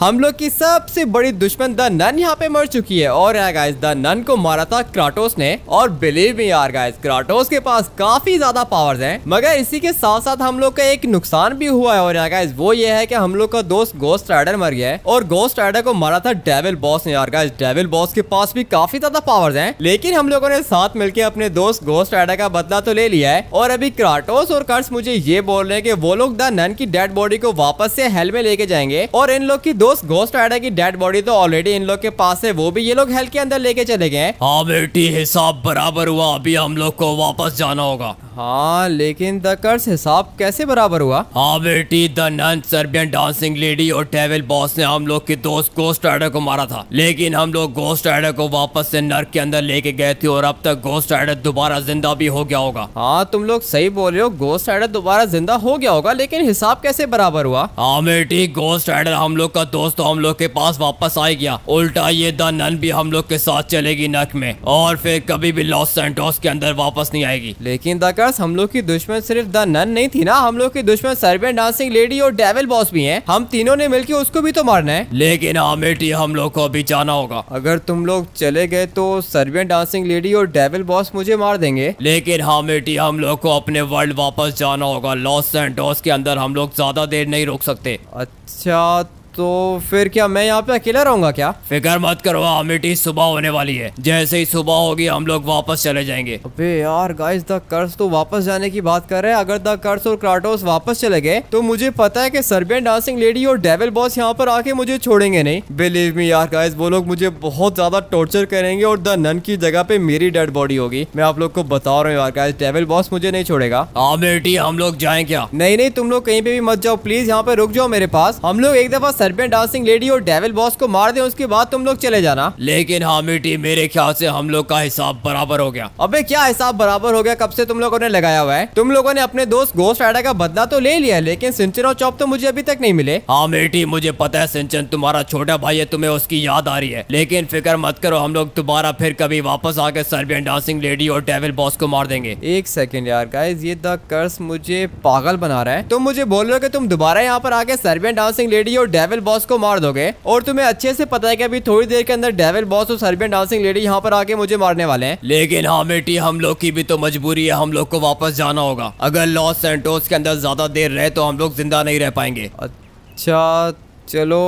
हम लोग की सबसे बड़ी दुश्मन द नन यहाँ पे मर चुकी है और गाइस द नन को मारा था क्राटोस ने और बिलीव मी यार गाइस क्राटोस के पास काफी ज्यादा पावर्स हैं मगर इसी के साथ साथ हम लोग का एक नुकसान भी हुआ है और गाइस वो ये है कि हम लोग का दोस्त गोस्ट राइडर मर गया है और गोस्ट राइडर को मारा था डेविल बॉस ने यार गाइस डेविल बॉस के पास भी काफी ज्यादा पावर्स है लेकिन हम लोगों ने साथ मिलकर अपने दोस्त गोस्ट राइडर का बदला तो ले लिया है और अभी क्राटोस और कर्स मुझे ये बोल रहे हैं कि वो लोग द नन की डेड बॉडी को वापस से हेल में लेके जाएंगे और इन लोग की दो दोस्त घोस्ट राइडर की डेड बॉडी तो ऑलरेडी इन लोग के पास है वो भी ये लोग हेल के अंदर लेके चले गए हाँ बेटी हिसाब बराबर हुआ अभी हम लोग को वापस जाना होगा हाँ लेकिन द कर्स हिसाब कैसे बराबर हुआ हाँ बेटी the nun Serbian dancing lady और टेवल बॉस ने हम लोग के दोस्त गोस्ट राइडर को मारा था लेकिन हम लोग गोस्ट राइडर को वापस से नर्क के अंदर लेके गए थे और अब तक गोस्ट राइडर दोबारा जिंदा भी हो गया होगा हाँ तुम लोग सही बोल रहे हो गोस्ट राइडर दोबारा जिंदा हो गया होगा लेकिन हिसाब कैसे बराबर हुआ हाँ बेटी गोस्ट राइडर हम लोग का दो दोस्त हम लोग के पास वापस आ गया उल्टा ये द नन भी हम लोग के साथ चलेगी नक में और फिर कभी भी लॉस सेंटोस के अंदर वापस नहीं आएगी लेकिन दकर्स हम लोग की दुश्मन सिर्फ द नन नहीं थी ना हम लोग की दुश्मन सर्वेंट डांसिंग लेडी और डेविल बॉस भी है हम तीनों ने मिलकर उसको भी तो मारना है लेकिन आमेटी हाँ, हम लोग को अभी जाना होगा अगर तुम लोग चले गए तो सर्वेंट डांसिंग लेडी और डेविल बॉस मुझे मार देंगे लेकिन हामेटी हम लोग को अपने वर्ल्ड वापस जाना होगा लॉस सेंटोस के अंदर हम लोग ज्यादा देर नहीं रोक सकते अच्छा तो फिर क्या मैं यहाँ पे अकेला रहूंगा क्या फिक्र मत करो अमेठी हाँ, सुबह होने वाली है जैसे ही सुबह होगी हम लोग वापस चले जाएंगे अबे यार गाइस द कर्स तो वापस जाने की बात कर रहे हैं अगर द कर्स और क्राटोस वापस चले गए तो मुझे पता है कि सर्बियन डांसिंग लेडी और डेविल बॉस यहाँ पर आके मुझे छोड़ेंगे नहीं बिलीव मी यार गाइस वो लोग मुझे बहुत ज्यादा टॉर्चर करेंगे और द नन की जगह पे मेरी डेड बॉडी होगी मैं आप लोग को बता रहा हूँ यार गाइस डेविल बॉस मुझे नहीं छोड़ेगा हाँ हम लोग जाए क्या नहीं नहीं तुम लोग कहीं पे भी मत जाओ प्लीज यहाँ पे रुक जाओ मेरे पास हम लोग एक दफा सरपेंट डांसिंग लेडी और डेविल बॉस को मार दे उसके बाद तुम लोग चले जाना लेकिन हामिटी मेरे ख्याल से हम लोग का हिसाब बराबर हो गया अबे क्या हिसाब बराबर हो गया कब से तुम लोगों ने लगाया हुआ है तुम लोगों ने अपने दोस्त गोस्ट राइडर का बदला तो ले लिया लेकिन सिंचन और चौप तो मुझे अभी तक नहीं मिले हाँ बेटी मुझे पता है सिंचन तुम्हारा छोटा भाई है तुम्हें उसकी याद आ रही है लेकिन फिक्र मत करो हम लोग दोबारा फिर कभी वापस आकर सर्बियन डांसिंग लेडी और डेविल बॉस को मार देंगे एक सेकेंड यार गाइज ये द कर्स मुझे पागल बना रहा है तुम मुझे बोल रहे हो कि तुम दोबारा यहाँ पर आके सर्बियन डांसिंग लेडी और डेविल डेविल बॉस को मार दोगे और तुम्हें अच्छे से पता है कि अभी थोड़ी देर के अंदर डेविल बॉस और सर्बियन डांसिंग लेडी यहाँ पर आके मुझे मारने वाले हैं लेकिन हाँ बेटी हम लोग की भी तो मजबूरी है हम लोग को वापस जाना होगा अगर लॉस सेंटोस के अंदर ज्यादा देर रहे तो हम लोग जिंदा नहीं रह पाएंगे अच्छा चलो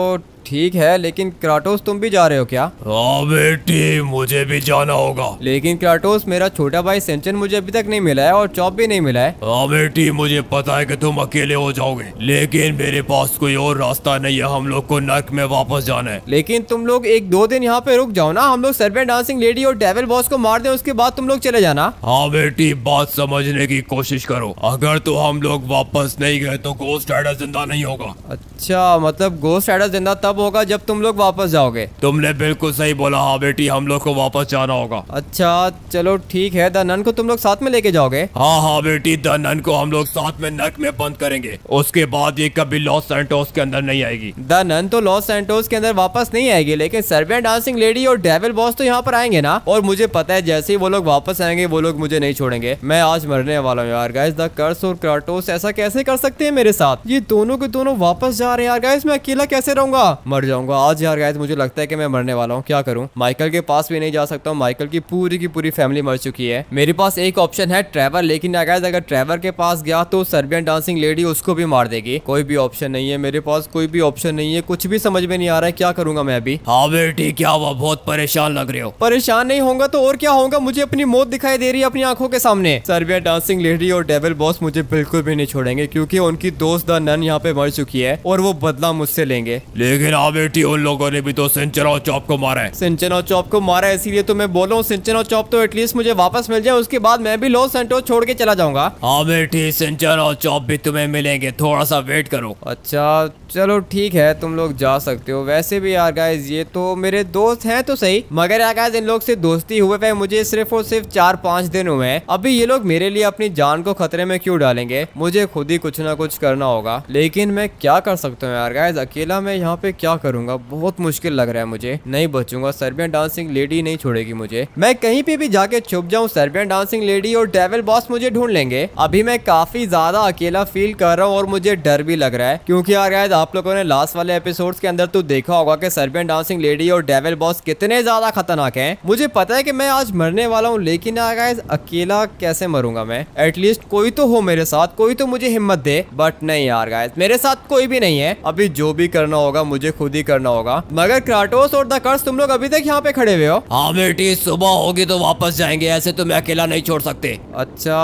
ठीक है लेकिन क्राटोस तुम भी जा रहे हो क्या हाँ बेटी मुझे भी जाना होगा लेकिन क्राटोस मेरा छोटा भाई सेंचन मुझे अभी तक नहीं मिला है और चौप भी नहीं मिला है हाँ बेटी मुझे पता है कि तुम अकेले हो जाओगे लेकिन मेरे पास कोई और रास्ता नहीं है हम लोग को नर्क में वापस जाना है लेकिन तुम लोग एक दो दिन यहाँ पे रुक जाओ ना हम लोग सर्वेंट डांसिंग लेडी और डेवल बॉस को मार दे उसके बाद तुम लोग चले जाना हाँ बेटी बात समझने की कोशिश करो अगर तो हम लोग वापस नहीं गए तो गोस्ट राइडर जिंदा नहीं होगा अच्छा मतलब गोस्ट राइडर जिंदा तब तब होगा जब तुम लोग वापस जाओगे तुमने बिल्कुल सही बोला हाँ बेटी हम लोग को वापस जाना होगा अच्छा चलो ठीक है द नन को तुम लोग साथ में लेके जाओगे हाँ हाँ बेटी द नन को हम लोग साथ में नक में बंद करेंगे उसके बाद ये कभी लॉस सेंटोस के अंदर नहीं आएगी द नन तो लॉस सेंटोस के अंदर वापस नहीं आएगी लेकिन सर्वे डांसिंग लेडी और डेविल बॉस तो यहाँ पर आएंगे ना और मुझे पता है जैसे ही वो लोग वापस आएंगे वो लोग मुझे नहीं छोड़ेंगे मैं आज मरने वाला हूँ यार गाइस द कर्स और क्राटोस ऐसा कैसे कर सकते हैं मेरे साथ ये दोनों के दोनों वापस जा रहे हैं यार गाइस मैं अकेला कैसे रहूंगा मर जाऊंगा आज यार गाइस मुझे लगता है कि मैं मरने वाला हूँ क्या करूँ माइकल के पास भी नहीं जा सकता हूँ माइकल की पूरी की पूरी फैमिली मर चुकी है मेरे पास एक ऑप्शन है ट्रेवर लेकिन गाइस अगर ट्रेवर के पास गया तो सर्बियन डांसिंग लेडी उसको भी मार देगी कोई भी ऑप्शन नहीं है मेरे पास कोई भी ऑप्शन नहीं है कुछ भी समझ में नहीं आ रहा है क्या करूंगा मैं अभी हाँ बेटी क्या हुआ बहुत परेशान लग रहे हो परेशान नहीं होगा तो और क्या होगा मुझे अपनी मौत दिखाई दे रही है अपनी आंखों के सामने सर्बियन डांसिंग लेडी और डेविल बॉस मुझे बिल्कुल भी नहीं छोड़ेंगे क्योंकि उनकी दोस्त द नन यहाँ पे मर चुकी है और वो बदला मुझसे लेंगे लेकिन लेकिन हाँ बेटी उन लोगों ने भी तो सिंचन और चौप को मारा है सिंचन और चौप को मारा है इसीलिए तो मैं बोल रहा हूँ सिंचन और चौप तो एटलीस्ट मुझे वापस मिल जाए उसके बाद मैं भी लो सेंटो छोड़ के चला जाऊंगा हाँ बेटी सिंचन और चौप भी तुम्हें मिलेंगे थोड़ा सा वेट करो अच्छा चलो ठीक है तुम लोग जा सकते हो वैसे भी यार गाइज ये तो मेरे दोस्त हैं तो सही मगर यार गाइज इन लोग से दोस्ती हुए पे मुझे सिर्फ और सिर्फ चार पाँच दिन हुए हैं अभी ये लोग मेरे लिए अपनी जान को खतरे में क्यों डालेंगे मुझे खुद ही कुछ ना कुछ करना होगा लेकिन मैं क्या कर सकता हूँ यार गाइज अकेला मैं यहाँ पे क्या करूंगा बहुत मुश्किल लग रहा है मुझे नहीं बचूंगा सर्बियन डांसिंग लेडी नहीं छोड़ेगी मुझे मैं कहीं पे भी जाके छुप जाऊँ सर्बियन डांसिंग लेडी और डेविल बॉस मुझे ढूंढ लेंगे अभी मैं काफी ज्यादा अकेला फील कर रहा हूँ और मुझे डर भी लग रहा है क्यूँकी यार यार आप लोगों ने लास्ट वाले एपिसोड के अंदर तो देखा होगा की सर्बियन डांसिंग लेडी और डेविल बॉस कितने ज्यादा खतरनाक है मुझे पता है की मैं आज मरने वाला हूँ लेकिन यार अकेला कैसे मरूंगा मैं एटलीस्ट कोई तो हो मेरे साथ कोई तो मुझे हिम्मत दे बट नहीं यार गाइस मेरे साथ कोई भी नहीं है अभी जो भी करना होगा मुझे खुद ही करना होगा मगर क्राटोस और कर्स तुम लोग अभी तक यहाँ पे खड़े हुए हो हाँ बेटी सुबह होगी तो वापस जाएंगे ऐसे तुम्हें तो अकेला नहीं छोड़ सकते अच्छा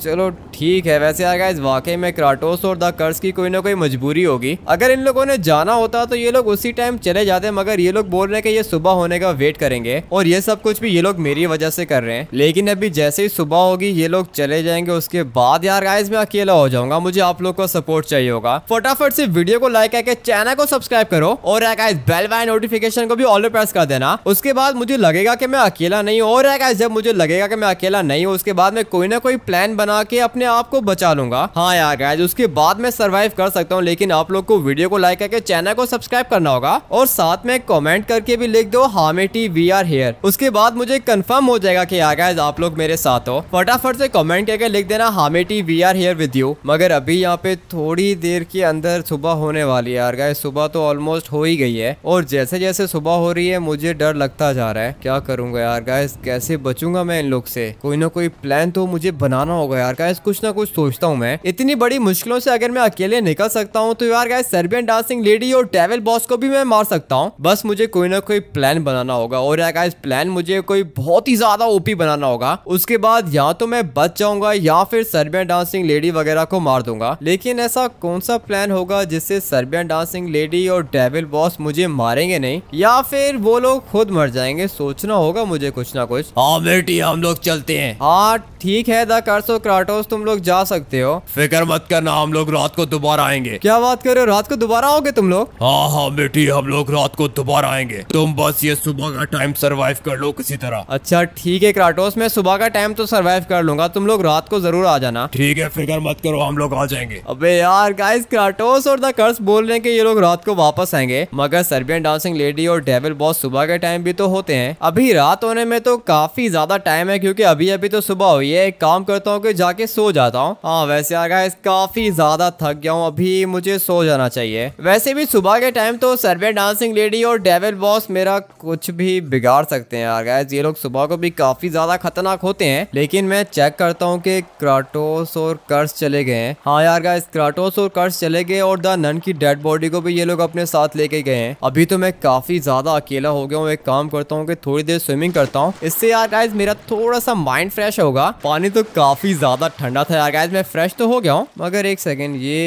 चलो ठीक है वैसे यार इस वाकई में क्राटोस और द कर्स की कोई ना कोई मजबूरी होगी अगर इन लोगों ने जाना होता तो ये लोग उसी टाइम चले जाते मगर ये लोग बोल रहे हैं कि ये सुबह होने का वेट करेंगे और ये सब कुछ भी ये लोग मेरी वजह से कर रहे हैं लेकिन अभी जैसे ही सुबह होगी ये लोग चले जाएंगे उसके बाद यार गाइज में अकेला हो जाऊंगा मुझे आप लोग का सपोर्ट चाहिए होगा फटाफट से वीडियो को लाइक करके चैनल को सब्सक्राइब करो और बेल वाइन नोटिफिकेशन को भी ऑल प्रेस कर देना उसके बाद मुझे लगेगा की मैं अकेला नहीं हूँ और जब मुझे लगेगा की मैं अकेला नहीं हूँ उसके बाद में कोई ना कोई प्लान बना के अपने आप को बचा लूंगा हाँ यार गाइज उसके बाद में सर्वाइव कर सकता हूँ लेकिन आप लोग को वीडियो को लाइक करके चैनल को सब्सक्राइब करना होगा और साथ में कॉमेंट करके भी लिख दो हामेटी वी आर हेयर उसके बाद मुझे कन्फर्म हो जाएगा की यार गाइज आप लोग मेरे साथ हो फटाफट से कॉमेंट करके लिख देना हामेटी we are here with you मगर अभी यहाँ पे थोड़ी देर के अंदर सुबह होने वाली है यार गाइज सुबह तो ऑलमोस्ट हो ही गई है और जैसे जैसे सुबह हो रही है मुझे डर लगता जा रहा है क्या करूंगा यार गाइज कैसे बचूंगा मैं इन लोग से कोई ना कोई प्लान तो मुझे बनाना होगा होगा यार गाइस कुछ ना कुछ सोचता हूँ मैं इतनी बड़ी मुश्किलों से अगर मैं अकेले निकल सकता हूँ तो यार गाइस सर्बियन डांसिंग लेडी और डेविल बॉस को भी मैं मार सकता हूँ बस मुझे कोई ना कोई प्लान बनाना होगा और यार गाइस प्लान मुझे कोई बहुत ही ज्यादा ओपी बनाना होगा उसके बाद या तो मैं बच जाऊंगा या फिर सर्बियन डांसिंग लेडी वगैरह को मार दूंगा लेकिन ऐसा कौन सा प्लान होगा जिससे सर्बियन डांसिंग लेडी और डेविल बॉस मुझे मारेंगे नहीं या फिर वो लोग खुद मर जाएंगे सोचना होगा मुझे कुछ ना कुछ हाँ बेटी हम लोग चलते हैं हाँ ठीक है द करसो क्राटोस तुम लोग जा सकते हो फिक्र मत करना हम लोग रात को दोबारा आएंगे क्या बात कर रहे हो रात को दोबारा आओगे तुम लोग हाँ हाँ बेटी हम लोग रात को दोबारा आएंगे तुम बस ये सुबह का टाइम सर्वाइव कर लो किसी तरह अच्छा ठीक है क्राटोस मैं सुबह का टाइम तो सर्वाइव कर लूंगा तुम लोग रात को जरूर आ जाना ठीक है फिक्र मत करो हम लोग आ जाएंगे अब यार गाइस क्राटोस और द कर्स बोल रहे हैं कि ये लोग रात को वापस आएंगे मगर सर्बियन डांसिंग लेडी और डेविल बॉस सुबह के टाइम भी तो होते हैं अभी रात होने में तो काफी ज्यादा टाइम है क्योंकि अभी अभी तो सुबह हुई है एक काम करता हूँ कि जाके सो जाता हूँ हाँ वैसे यार गाइस काफी ज्यादा थक गया हूँ अभी मुझे सो जाना चाहिए वैसे भी सुबह के टाइम तो सर्वे डांसिंग लेडी और डेविल बॉस मेरा कुछ भी बिगाड़ सकते हैं यार गाइस ये लोग सुबह को भी काफी ज्यादा खतरनाक होते हैं लेकिन मैं चेक करता हूँ की क्राटोस और कर्स चले गए हैं हाँ यार गाइस क्राटोस और कर्स चले गए और द नन की डेड बॉडी को भी ये लोग अपने साथ लेके गए हैं अभी तो मैं काफी ज्यादा अकेला हो गया हूँ एक काम करता हूँ की थोड़ी देर स्विमिंग करता हूँ इससे यार गाइस मेरा थोड़ा सा माइंड फ्रेश होगा पानी तो काफी ज़्यादा ठंडा था यार गाइज मैं फ्रेश तो हो गया हूँ मगर एक सेकेंड ये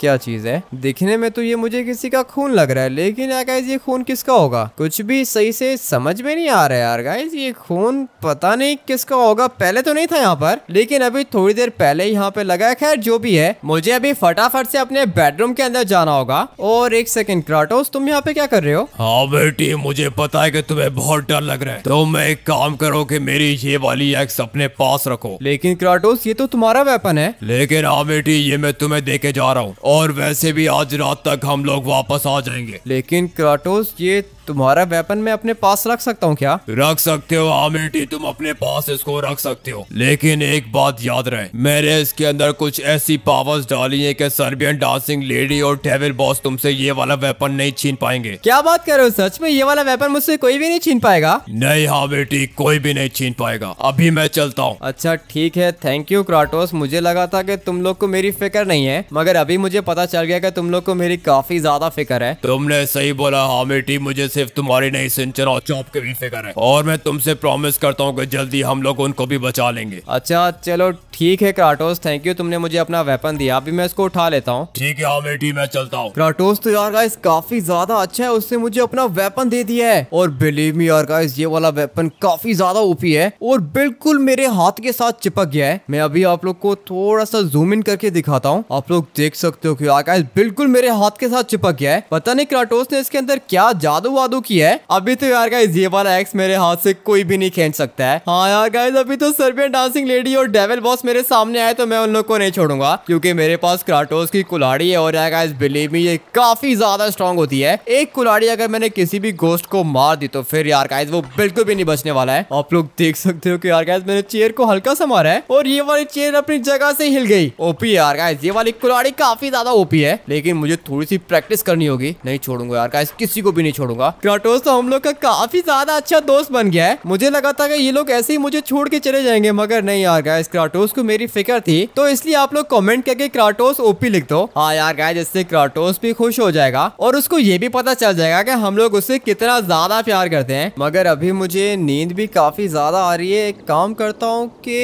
क्या चीज है दिखने में तो ये मुझे किसी का खून लग रहा है लेकिन यार ये खून किसका होगा कुछ भी सही से समझ में नहीं आ रहा यार गाइस ये खून पता नहीं किसका होगा पहले तो नहीं था यहाँ पर लेकिन अभी थोड़ी देर पहले यहाँ पे लगा खैर जो भी है मुझे अभी फटाफट से अपने बेडरूम के अंदर जाना होगा और एक सेकेंड क्राटोस तुम यहाँ पे क्या कर रहे हो हाँ बेटी मुझे पता है की तुम्हें बहुत डर लग रहा है तो मैं एक काम करो की मेरी ये वाली एक्स अपने पास रखो लेकिन क्राटोस ये तो तुम्हारा वेपन है लेकिन हाँ बेटी ये मैं तुम्हें दे के जा रहा हूँ और वैसे भी आज रात तक हम लोग वापस आ जाएंगे लेकिन क्राटोस ये तुम्हारा वेपन मैं अपने पास रख सकता हूँ क्या रख सकते हो आमेटी हाँ तुम अपने पास इसको रख सकते हो लेकिन एक बात याद रहे मैंने इसके अंदर कुछ ऐसी पावर्स डाली है कि सर्बियन डांसिंग लेडी और टेबल बॉस तुमसे ये वाला वेपन नहीं छीन पाएंगे क्या बात कर रहे हो सच में ये वाला वेपन मुझसे कोई भी नहीं छीन पाएगा नहीं हाँ बेटी कोई भी नहीं छीन पाएगा अभी मैं चलता हूँ अच्छा ठीक है थैंक यू क्राटोस मुझे लगा था की तुम लोग को मेरी फिक्र नहीं है मगर अभी मुझे पता चल गया की तुम लोग को मेरी काफी ज्यादा फिक्र है तुमने सही बोला हाँ बेटी मुझे सिर्फ तुम्हारी नहीं सिंचन और चौप के भी फिक्र है और मैं तुमसे प्रॉमिस करता हूँ कि जल्दी हम लोग उनको भी बचा लेंगे अच्छा चलो ठीक है क्राटोस थैंक यू तुमने मुझे अपना वेपन दिया अभी मैं इसको उठा लेता हूँ ठीक है हाँ बेटी मैं चलता हूँ क्राटोस तो यार गाइस काफी ज्यादा अच्छा है उसने मुझे अपना वेपन दे दिया है और बिलीव मी यार गाइस ये वाला वेपन काफी ज्यादा ओपी है और बिल्कुल मेरे हाथ के साथ चिपक गया है मैं अभी आप लोग को थोड़ा सा जूम इन करके दिखाता हूँ आप लोग देख सकते हो कि यार गाइस बिल्कुल मेरे हाथ के साथ चिपक गया है पता नहीं क्राटोस ने इसके अंदर क्या जादू बता दू की है अभी तो यार गाइज ये वाला एक्स मेरे हाथ से कोई भी नहीं खेच सकता है हाँ यार गाइज अभी तो सर्बियन डांसिंग लेडी और डेवल बॉस मेरे सामने आए तो मैं उन लोग को नहीं छोड़ूंगा क्योंकि मेरे पास क्राटोस की कुलाड़ी है और यार गाइज बिलीव मी ये काफी ज्यादा स्ट्रॉन्ग होती है एक कुलाड़ी अगर मैंने किसी भी गोस्ट को मार दी तो फिर यार गाइज वो बिल्कुल भी नहीं बचने वाला है आप लोग देख सकते हो कि यार गाइज मैंने चेयर को हल्का सा मारा है और ये वाली चेयर अपनी जगह से हिल गई ओपी यार गाइज ये वाली कुलाड़ी काफी ज्यादा ओपी है लेकिन मुझे थोड़ी सी प्रैक्टिस करनी होगी नहीं छोड़ूंगा यार गाइज किसी को भी नहीं छोड़ूंगा क्राटोस तो हम लोग का काफी ज्यादा अच्छा दोस्त बन गया है मुझे लगा था कि ये लोग ऐसे ही मुझे छोड़ के चले जाएंगे मगर नहीं यार गाइस क्राटोस को मेरी फिक्र थी तो इसलिए आप लोग कमेंट करके क्राटोस ओपी लिख दो हाँ यार गाय जिससे क्राटोस भी खुश हो जाएगा और उसको ये भी पता चल जाएगा की हम लोग उससे कितना ज्यादा प्यार करते हैं मगर अभी मुझे नींद भी काफी ज्यादा आ रही है एक काम करता हूँ कि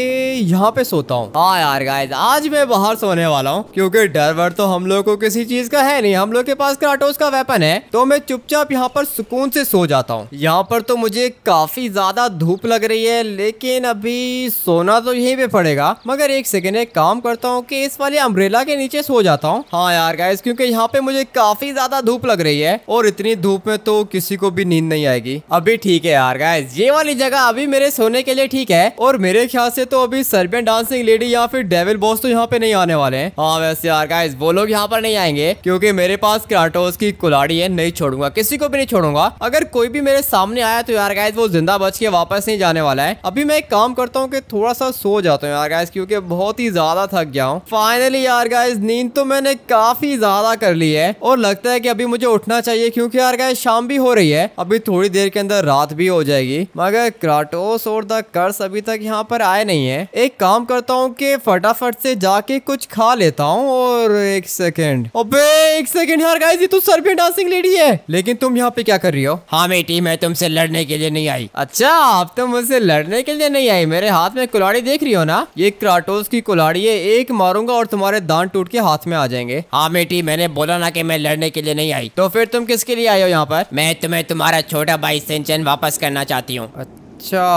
यहाँ पे सोता हूँ हाँ यार गाय आज मैं बाहर सोने वाला हूँ क्योंकि डर वर तो हम लोग को किसी चीज का है नहीं हम लोग के पास क्राटोस का वेपन है तो मैं चुपचाप यहाँ पर सुकून से सो जाता हूँ यहाँ पर तो मुझे काफी ज्यादा धूप लग रही है लेकिन अभी सोना तो यहीं पे पड़ेगा मगर एक सेकेंड एक काम करता हूँ कि इस वाले अम्ब्रेला के नीचे सो जाता हूँ हाँ यार गाइस क्योंकि यहाँ पे मुझे काफी ज्यादा धूप लग रही है और इतनी धूप में तो किसी को भी नींद नहीं आएगी अभी ठीक है यार गाइस ये वाली जगह अभी मेरे सोने के लिए ठीक है और मेरे ख्याल से तो अभी सर्बियन डांसिंग लेडी या फिर डेविल बॉस तो यहाँ पे नहीं आने वाले हैं हाँ वैसे यार गाइस वो लोग यहाँ पर नहीं आएंगे क्योंकि मेरे पास क्राटोस की कुलाड़ी है नहीं छोड़ूंगा किसी को भी नहीं छोड़ूंगा करूंगा अगर कोई भी मेरे सामने आया तो यार गाइज वो जिंदा बच के वापस नहीं जाने वाला है अभी मैं एक काम करता हूँ कि थोड़ा सा सो जाता हूँ यार गाइज क्योंकि बहुत ही ज्यादा थक गया हूँ फाइनली यार गाइज नींद तो मैंने काफी ज्यादा कर ली है और लगता है की अभी मुझे उठना चाहिए क्योंकि यार गाइज शाम भी हो रही है अभी थोड़ी देर के अंदर रात भी हो जाएगी मगर क्राटोस और द कर्स अभी तक यहाँ पर आए नहीं है एक काम करता हूँ कि फटाफट से जाके कुछ खा लेता हूँ और एक सेकेंड अबे एक सेकेंड यार गाइस ये तो सर्बियन डांसिंग लेडी है लेकिन तुम यहाँ पे क्या कर रही हो हाँ बेटी मैं तुमसे लड़ने के लिए नहीं आई अच्छा आप तो मुझसे लड़ने के लिए नहीं आई मेरे हाथ में कुलाड़ी देख रही हो ना ये क्राटोस की कुलाड़ी है एक मारूंगा और तुम्हारे दांत टूट के हाथ में आ जाएंगे हाँ बेटी मैंने बोला ना की मैं लड़ने के लिए नहीं आई तो फिर तुम किसके लिए आई हो यहाँ पर मैं तुम्हें तुम्हारा छोटा भाई सिंचन वापस करना चाहती हूँ अच्छा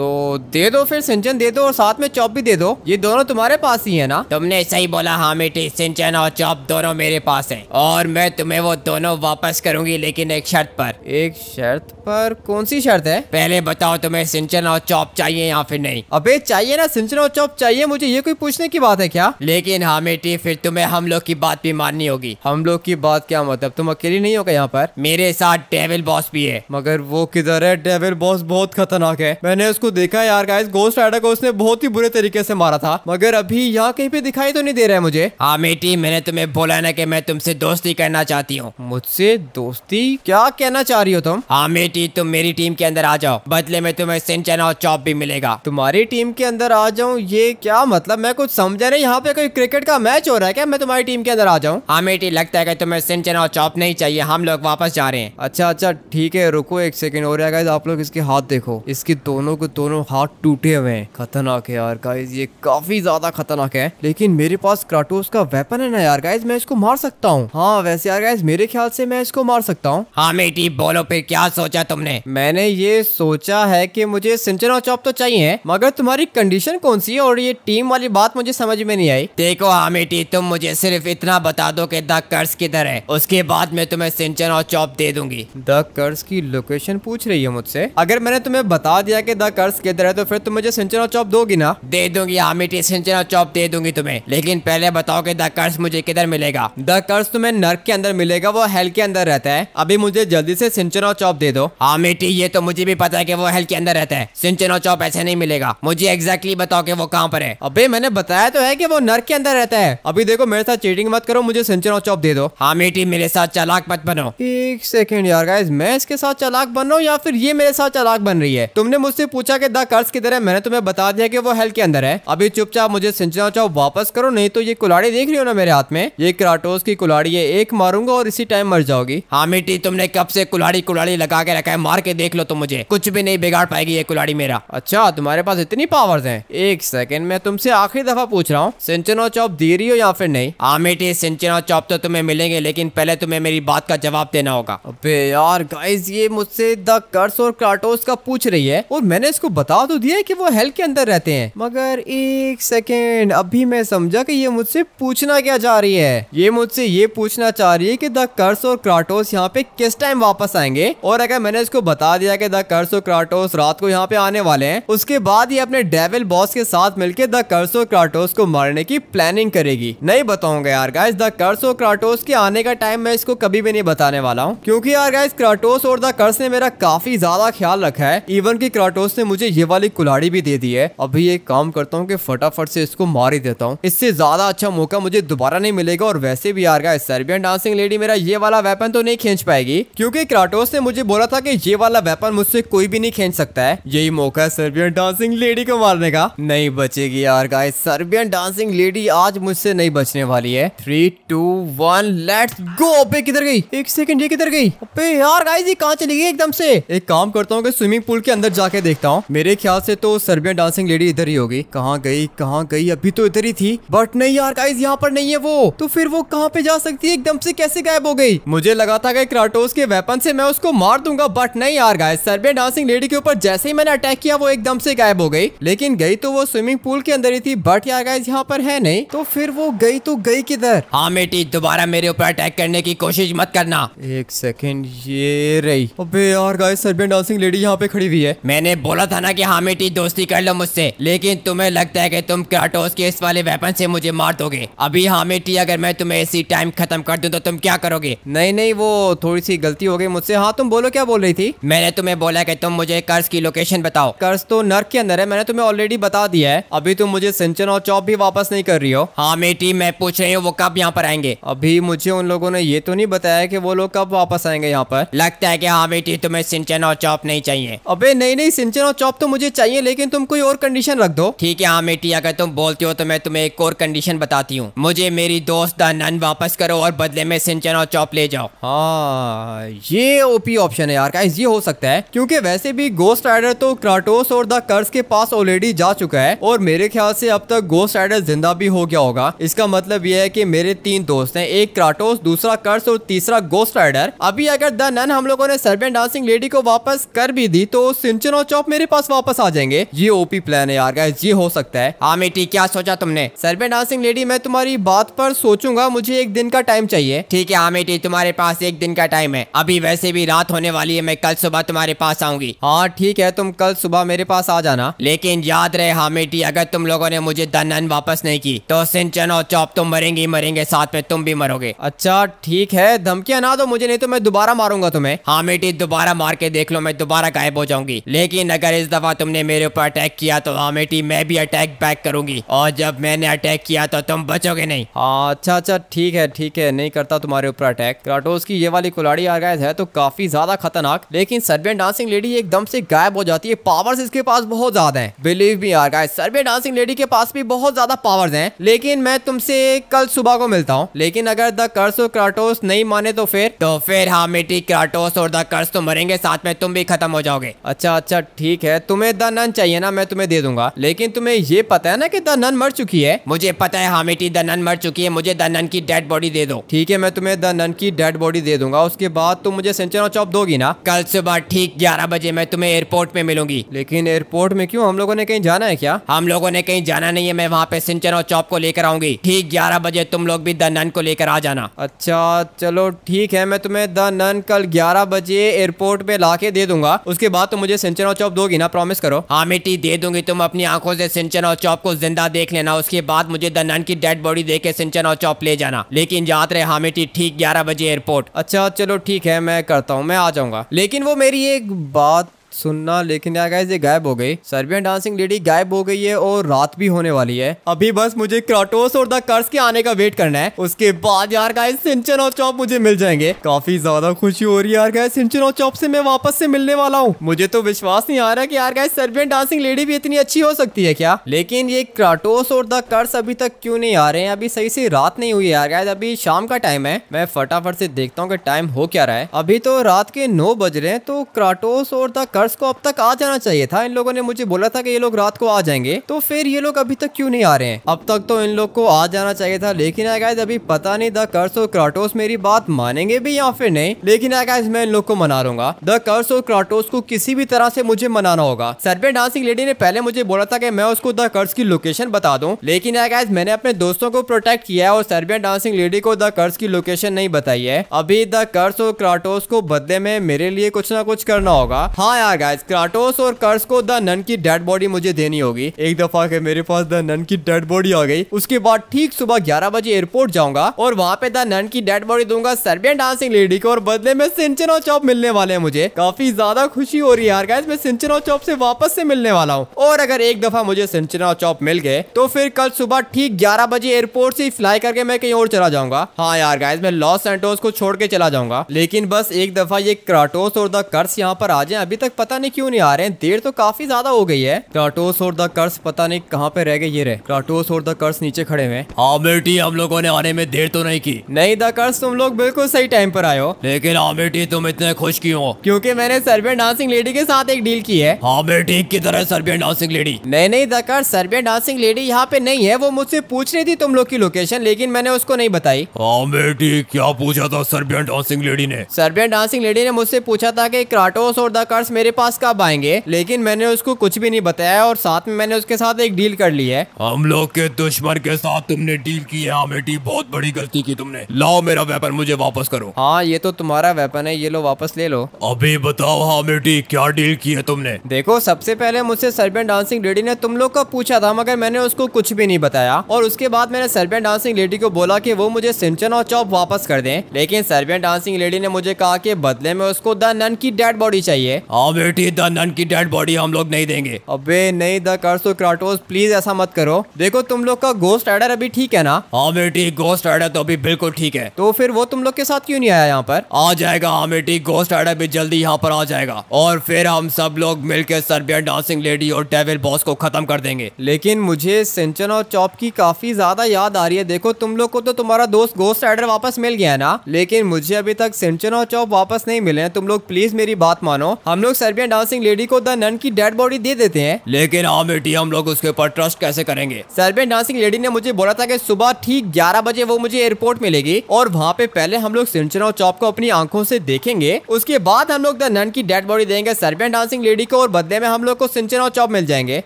तो दे दो फिर सिंचन दे दो और साथ में चॉप भी दे दो ये दोनों तुम्हारे पास ही है ना तुमने सही बोला मेटी हाँ सिंचन और चॉप दोनों मेरे पास है और मैं तुम्हें वो दोनों वापस करूंगी लेकिन एक शर्त पर एक शर्त पर कौन सी शर्त है पहले बताओ तुम्हें सिंचन और चॉप चाहिए या फिर नहीं अबे चाहिए ना सिंचन और चॉप चाहिए मुझे ये कोई पूछने की बात है क्या लेकिन मेटी हाँ फिर तुम्हें हम लोग की बात भी माननी होगी हम लोग की बात क्या मतलब तुम अकेली नहीं होगा यहाँ पर मेरे साथ डेविल बॉस भी है मगर वो किधर है डेविल बॉस बहुत खतरनाक है मैंने उसको को देखा यार गाइस गोस्ट राइडर को उसने बहुत ही बुरे तरीके से मारा था मगर अभी यहाँ कहीं पे दिखाई तो नहीं दे रहा है मुझे हाँ मेटी मैंने तुम्हें बोला ना कि मैं तुमसे दोस्ती करना चाहती हूँ मुझसे दोस्ती क्या कहना चाह रही हो तुम हाँ मेटी तुम मेरी टीम के अंदर आ जाओ बदले में तुम्हें सिंचन और चौप भी मिलेगा तुम्हारी टीम के अंदर आ जाऊँ ये क्या मतलब मैं कुछ समझा नहीं यहाँ पे कोई क्रिकेट का मैच हो रहा है क्या मैं तुम्हारी टीम के अंदर आ जाऊँ हाँ मेटी लगता है तुम्हें सिंचन और चौप नहीं चाहिए हम लोग वापस जा रहे हैं अच्छा अच्छा ठीक है रुको एक सेकेंड और आप लोग इसके हाथ देखो इसकी दोनों को दोनों हाथ टूटे हुए हैं खतरनाक है यार गाइज ये काफी ज्यादा खतरनाक है लेकिन मेरे पास क्राटोस का वेपन है ना यार गाइज मैं इसको मार सकता हूँ हाँ वैसे यार गाइज मेरे ख्याल से मैं इसको मार सकता हूँ हाँ मेटी बोलो फिर क्या सोचा तुमने मैंने ये सोचा है की मुझे सिंचन और चौप तो चाहिए मगर तुम्हारी कंडीशन कौन सी है और ये टीम वाली बात मुझे समझ में नहीं आई देखो हामेटी तुम मुझे सिर्फ इतना बता दो कि द कर्स किधर है उसके बाद मैं तुम्हें सिंचन और चौप दे दूंगी द कर्स की लोकेशन पूछ रही है मुझसे अगर मैंने तुम्हें बता दिया कि द कर्ज के तरह तो फिर तुम मुझे सिंचना चौप दोगी ना दे दूंगी आमिटी हाँ, सिंचना चौप दे दूंगी तुम्हें लेकिन पहले बताओ कि द कर्ज मुझे किधर मिलेगा द कर्ज तुम्हें नर्क के अंदर मिलेगा वो हेल के अंदर रहता है अभी मुझे जल्दी से सिंचना चौप दे दो आमिटी हाँ, ये तो मुझे भी पता है की वो हेल के अंदर रहता है सिंचना चौप ऐसे नहीं मिलेगा मुझे एग्जैक्टली बताओ की वो कहाँ पर है अभी मैंने बताया तो है की वो नर्क के अंदर रहता है अभी देखो मेरे साथ चीटिंग मत करो मुझे सिंचना चौप दे दो आमिटी हाँ, मेरे साथ चलाक मत बनो एक सेकेंड यार मैं इसके साथ चलाक बन रहा हूँ या फिर ये मेरे साथ चलाक बन रही है तुमने मुझसे पूछा पूछा कि द कर्ज किधर है मैंने तुम्हें बता दिया कि वो हेल के अंदर है अभी चुपचाप मुझे सिंचना चाहो वापस करो नहीं तो ये कुलाड़ी देख रही हो ना मेरे हाथ में ये क्राटोस की कुलाड़ी है एक मारूंगा और इसी टाइम मर जाओगी हाँ मिट्टी तुमने कब से कुलाड़ी कुलाड़ी लगा के रखा है मार के देख लो तुम मुझे कुछ भी नहीं बिगाड़ पाएगी ये कुलाड़ी मेरा अच्छा तुम्हारे पास इतनी पावर है एक सेकंड मैं तुमसे आखिरी दफा पूछ रहा हूँ सिंचनो चौप दे रही हो या फिर नहीं हाँ मिट्टी सिंचनो चौप तो तुम्हें मिलेंगे लेकिन पहले तुम्हें मेरी बात का जवाब देना होगा अबे यार गाइस ये मुझसे द कर्स और क्राटोस का पूछ रही है और मैंने को बता तो दिया है कि वो हेल के अंदर रहते हैं मगर एक सेकेंड अभी मैं समझा कि ये मुझसे पूछना क्या चाह रही है ये मुझसे ये पूछना चाह रही है कि द कर्स और क्राटोस यहाँ पे किस टाइम वापस आएंगे और अगर मैंने इसको बता दिया कि द कर्स और क्राटोस रात को यहाँ पे आने वाले हैं उसके बाद ये अपने डेविल बॉस के साथ मिलकर द कर्स और क्राटोस को मारने की प्लानिंग करेगी नहीं बताऊंगा यार गाइस द कर्स और क्राटोस के आने का टाइम मैं इसको कभी भी नहीं बताने वाला हूँ क्योंकि यार गाइस क्राटोस और द कर्स ने मेरा काफी ज्यादा ख्याल रखा है इवन की क्राटोस ने मुझे ये वाली कुलाड़ी भी दे दी है अभी एक काम करता हूँ कि फटाफट से इसको मार ही देता हूँ इससे ज्यादा अच्छा मौका मुझे दोबारा नहीं मिलेगा और वैसे भी यार सर्बियन डांसिंग लेडी मेरा ये वाला वेपन तो नहीं खींच पाएगी क्योंकि क्राटोस ने मुझे बोला था कि ये वाला वेपन मुझसे कोई भी नहीं खींच सकता है यही मौका है सर्बियन डांसिंग लेडी को मारने का नहीं बचेगी यार गाइस सर्बियन डांसिंग लेडी आज मुझसे नहीं बचने वाली है three two one let's go अबे किधर गई एक सेकंड ये किधर गई अबे यार गाइस ये कहाँ चली गई एकदम से एक काम करता हूँ स्विमिंग पूल के अंदर जाके देखता हूँ मेरे ख्याल से तो सर्बियन डांसिंग लेडी इधर ही होगी कहाँ गई कहाँ गई अभी तो इधर ही थी बट नहीं यार गाइस यहाँ पर नहीं है वो तो फिर वो कहाँ पे जा सकती है एकदम से कैसे गायब हो गई मुझे लगा था क्राटोस के वेपन से मैं उसको मार दूंगा बट नहीं यार गाइज सर्बियन डांसिंग लेडी के ऊपर जैसे ही मैंने अटैक किया वो एकदम से गायब हो गई लेकिन गई तो वो स्विमिंग पूल के अंदर ही थी बट यार गाइस यहाँ पर है नहीं तो फिर वो गई तो गई किधर हाँ बेटी दोबारा मेरे ऊपर अटैक करने की कोशिश मत करना एक सेकेंड ये रही अबे यार गाइस सर्बियन डांसिंग लेडी यहाँ पे खड़ी हुई है मैंने बोला था ना कि हामिटी दोस्ती कर लो मुझसे लेकिन तुम्हें लगता है कि तुम क्राटोस के इस वाले वेपन से मुझे मार दोगे अभी हामिटी अगर मैं तुम्हें इसी टाइम खत्म कर दूं तो तुम क्या करोगे नहीं नहीं वो थोड़ी सी गलती हो गई मुझसे हाँ तुम बोलो क्या बोल रही थी मैंने तुम्हें बोला की तुम मुझे कर्ज की लोकेशन बताओ कर्ज तो नर्क के अंदर है मैंने तुम्हें ऑलरेडी बता दिया है अभी तुम मुझे सिंचन और चौप भी वापस नहीं कर रही हो हाँ मेटी मैं पूछ रही हूँ वो कब यहाँ पर आएंगे अभी मुझे उन लोगों ने ये तो नहीं बताया की वो लोग कब वापस आएंगे यहाँ पर लगता है की हाँ बेटी तुम्हें सिंचन और चौप नहीं चाहिए अबे नहीं नहीं सिंचन और जॉब तो मुझे चाहिए लेकिन तुम कोई और कंडीशन रख दो ठीक है हाँ मेटी अगर तुम बोलती हो तो मैं तुम्हें एक और कंडीशन बताती हूँ मुझे मेरी दोस्त द नन वापस करो और बदले में सिंचन और चॉप ले जाओ हाँ ये ओपी ऑप्शन है यार गाइस ये हो सकता है क्योंकि वैसे भी गोस्ट राइडर तो क्राटोस और द कर्स के पास ऑलरेडी जा चुका है और मेरे ख्याल से अब तक गोस्ट राइडर जिंदा भी हो गया होगा इसका मतलब यह है कि मेरे तीन दोस्त हैं एक क्राटोस दूसरा कर्स और तीसरा गोस्ट राइडर अभी अगर द नन हम लोगों ने सर्वेंट डांसिंग लेडी को वापस कर भी दी तो सिंचन और चौप मेरे पास वापस आ जाएंगे ये ओपी प्लान है यार गाइस ये हो सकता है हाँ क्या सोचा तुमने सर पे डांसिंग लेडी मैं तुम्हारी बात पर सोचूंगा मुझे एक दिन का टाइम चाहिए ठीक है हाँ तुम्हारे पास एक दिन का टाइम है अभी वैसे भी रात होने वाली है मैं कल सुबह तुम्हारे पास आऊंगी हाँ ठीक है तुम कल सुबह मेरे पास आ जाना लेकिन याद रहे हामेटी अगर तुम लोगों ने मुझे दनन वापस नहीं की तो सिंचन और चौप तुम मरेंगे मरेंगे साथ में तुम भी मरोगे अच्छा ठीक है धमकियां ना दो मुझे नहीं तो मैं दोबारा मारूंगा तुम्हें हामेटी दोबारा मार के देख लो मैं दोबारा गायब हो जाऊंगी लेकिन अगर अगर इस दफा तुमने मेरे ऊपर अटैक किया तो हाँ मेटी मैं भी अटैक बैक करूंगी और जब मैंने अटैक किया तो तुम बचोगे नहीं हाँ अच्छा अच्छा ठीक है ठीक है नहीं करता तुम्हारे ऊपर अटैक क्राटोस की ये वाली कुलाड़ी आ गए है तो काफी ज्यादा खतरनाक लेकिन सर्वे डांसिंग लेडी एकदम से गायब हो जाती है पावर इसके पास बहुत ज्यादा है बिलीव भी आ गए सर्वे डांसिंग लेडी के पास भी बहुत ज्यादा पावर है लेकिन मैं तुमसे कल सुबह को मिलता हूँ लेकिन अगर द कर्स और क्राटोस नहीं माने तो फिर तो फिर हाँ मेटी क्राटोस और द कर्स तो मरेंगे साथ में तुम भी खत्म हो जाओगे अच्छा अच्छा ठीक ठीक है तुम्हें द नन चाहिए ना मैं तुम्हें दे दूंगा लेकिन तुम्हें ये पता है ना कि द नन मर चुकी है मुझे पता है हामिटी द नन मर चुकी है मुझे द नन की डेड बॉडी दे दो ठीक है मैं तुम्हें द नन की डेड बॉडी दे दूंगा उसके बाद तुम मुझे ऑफ चॉप दोगी ना कल सुबह ठीक ग्यारह बजे मैं तुम्हें एयरपोर्ट में मिलूंगी लेकिन एयरपोर्ट में क्यूँ हम लोगों ने कहीं जाना है क्या हम लोगों ने कहीं जाना नहीं है मैं वहाँ पे सिंचन और चौप को लेकर आऊंगी ठीक ग्यारह बजे तुम लोग भी द नन को लेकर आ जाना अच्छा चलो ठीक है मैं तुम्हें द नन कल ग्यारह बजे एयरपोर्ट पे ला के दे दूंगा उसके बाद तुम मुझे सिंचन और चौप दोगी दोगी ना प्रॉमिस करो हाँ मिट्टी दे दूंगी तुम अपनी आंखों से सिंचन और चौप को जिंदा देख लेना उसके बाद मुझे दनन की डेड बॉडी दे के सिंचन और चौप ले जाना लेकिन याद रहे हाँ, मिट्टी ठीक ग्यारह बजे एयरपोर्ट अच्छा चलो ठीक है मैं करता हूँ मैं आ जाऊंगा लेकिन वो मेरी एक बात सुनना लेकिन यार गाइस ये गायब हो गई सर्बियन डांसिंग लेडी गायब हो गई है और रात भी होने वाली है अभी बस मुझे क्राटोस और द कर्स के आने का वेट करना है उसके बाद यार गाइस सिंचन और चौप मुझे मिल जाएंगे काफी ज्यादा खुशी हो रही है यार गाइस सिंचन और चौप से मैं वापस से मिलने वाला हूँ मुझे तो विश्वास नहीं आ रहा की यार गाइस सर्बियन डांसिंग लेडी भी इतनी अच्छी हो सकती है क्या लेकिन ये क्राटोस और द कर्स अभी तक क्यूँ नहीं आ रहे हैं अभी सही से रात नहीं हुई यार गाय अभी शाम का टाइम है मैं फटाफट से देखता हूँ की टाइम हो क्या रहा है अभी तो रात के नौ बज रहे हैं तो क्राटोस और द कर्ज को अब तक आ जाना चाहिए था इन लोगों ने मुझे बोला था कि ये लोग रात को आ जाएंगे तो फिर ये लोग अभी तक क्यों नहीं आ रहे हैं अब तक तो इन लोग को आ जाना चाहिए था लेकिन आगाज अभी पता नहीं द कर्स और क्राटोस मेरी बात मानेंगे भी या फिर नहीं लेकिन आगाज मैं इन लोग को मना लूंगा द कर्स और क्राटोस को किसी भी तरह से मुझे मनाना होगा सरपे डांसिंग लेडी ने पहले मुझे बोला था की मैं उसको द कर्स की लोकेशन बता दूं लेकिन आगाज मैंने अपने दोस्तों को प्रोटेक्ट किया है और सर्बियन डांसिंग लेडी को द कर्स की लोकेशन नहीं बताई है अभी द कर्स और क्राटोस को बदले में मेरे लिए कुछ ना कुछ करना होगा हाँ हाँ गाइस क्राटोस और कर्स को द नन की डेड बॉडी मुझे देनी होगी एक दफा के मेरे पास द नन की डेड बॉडी आ गई उसके बाद ठीक सुबह ग्यारह बजे एयरपोर्ट जाऊंगा और वहाँ पे द नन की डेड बॉडी दूंगा सर्बियन डांसिंग लेडी को और बदले में सिंचनो चौप मिलने वाले हैं मुझे काफी ज्यादा खुशी हो रही है यार गाइस मैं सिंचनो चौप से वापस से मिलने वाला हूँ और अगर एक दफा मुझे सिंचनो चौप मिल गए तो फिर कल सुबह ठीक ग्यारह बजे एयरपोर्ट से फ्लाई करके मैं कहीं और चला जाऊंगा हाँ यार गाइस मैं लॉस एंटोस को छोड़ के चला जाऊंगा लेकिन बस एक दफा ये क्राटोस और द कर्स यहाँ पर आ जाए अभी तक पता नहीं क्यों नहीं आ रहे हैं देर तो काफी ज्यादा हो गई है क्राटोस और द कर्स पता नहीं कहाँ पे रह गए ये रहे क्राटोस और द कर्स नीचे खड़े हुए हाँ बेटी हम लोगो ने आने में देर तो नहीं की नहीं द कर्स तुम लोग बिल्कुल सही टाइम पर आयो लेकिन हाँ बेटी तुम इतने खुश क्यों हो क्यूँकी मैंने सर्बियन डांसिंग लेडी के साथ एक डील की है हाँ बेटी की तरह सर्बियन डांसिंग लेडी नहीं नहीं the curse Serbian dancing lady यहाँ पे नहीं है वो मुझसे पूछ रही थी तुम लोग की लोकेशन लेकिन मैंने उसको नहीं बताई हाँ बेटी क्या पूछा था सर्बियन डांसिंग लेडी ने सर्बियन डांसिंग लेडी ने मुझसे पूछा था की क्राटोस और द कर्स मेरे मेरे पास कब आएंगे लेकिन मैंने उसको कुछ भी नहीं बताया और साथ में मैंने उसके साथ एक डील कर ली है हम लोग के दुश्मन के साथ तुमने डील की है हाँ बेटी बहुत बड़ी गलती की तुमने लाओ मेरा वेपन मुझे वापस करो हाँ ये तो तुम्हारा वेपन है ये लो वापस ले लो अभी बताओ हाँ क्या डील की है तुमने देखो सबसे पहले मुझसे सर्बेंट डांसिंग लेडी ने तुम लोग का पूछा था मगर मैंने उसको कुछ भी नहीं बताया और उसके बाद मैंने सर्बेंट डांसिंग लेडी को बोला की वो मुझे सिंचन और चौप वापस कर दे लेकिन सर्बेंट डांसिंग लेडी ने मुझे कहा की बदले में उसको द नन की डेड बॉडी चाहिए हाँ बेटी द नन की डेड बॉडी हम लोग नहीं देंगे अबे नहीं द क्राटोस प्लीज ऐसा मत करो देखो तुम लोग का गोस्ट राइडर अभी ठीक है ना हाँ बेटी गोस्ट राइडर तो अभी बिल्कुल ठीक है तो फिर वो तुम लोग के साथ क्यों नहीं आया यहाँ पर आ जाएगा हाँ बेटी गोस्ट राइडर भी जल्दी यहाँ पर आ जाएगा और फिर हम सब लोग मिलकर सर्बियन डांसिंग लेडी और टेबल बॉस को खत्म कर देंगे लेकिन मुझे सिंचन और चौप की काफी ज्यादा याद आ रही है देखो तुम लोग को तो तुम्हारा दोस्त गोस्ट राइडर वापस मिल गया है ना लेकिन मुझे अभी तक सिंचन और चौप वापस नहीं मिले तुम लोग प्लीज मेरी बात मानो हम लोग सर्बियन डांसिंग लेडी को द नन की डेड बॉडी दे देते हैं लेकिन हाँ बेटी हम लोग उसके ऊपर ट्रस्ट कैसे करेंगे सर्बियन डांसिंग लेडी ने मुझे बोला था की सुबह ठीक ग्यारह बजे वो मुझे एयरपोर्ट मिलेगी और वहाँ पे पहले हम लोग सिंचना चौप को अपनी आंखों से देखेंगे उसके बाद हम लोग द नन की डेड बॉडी देंगे सर्बियन डांसिंग लेडी को और बदले में हम लोग को सिंचना चौप मिल जाएंगे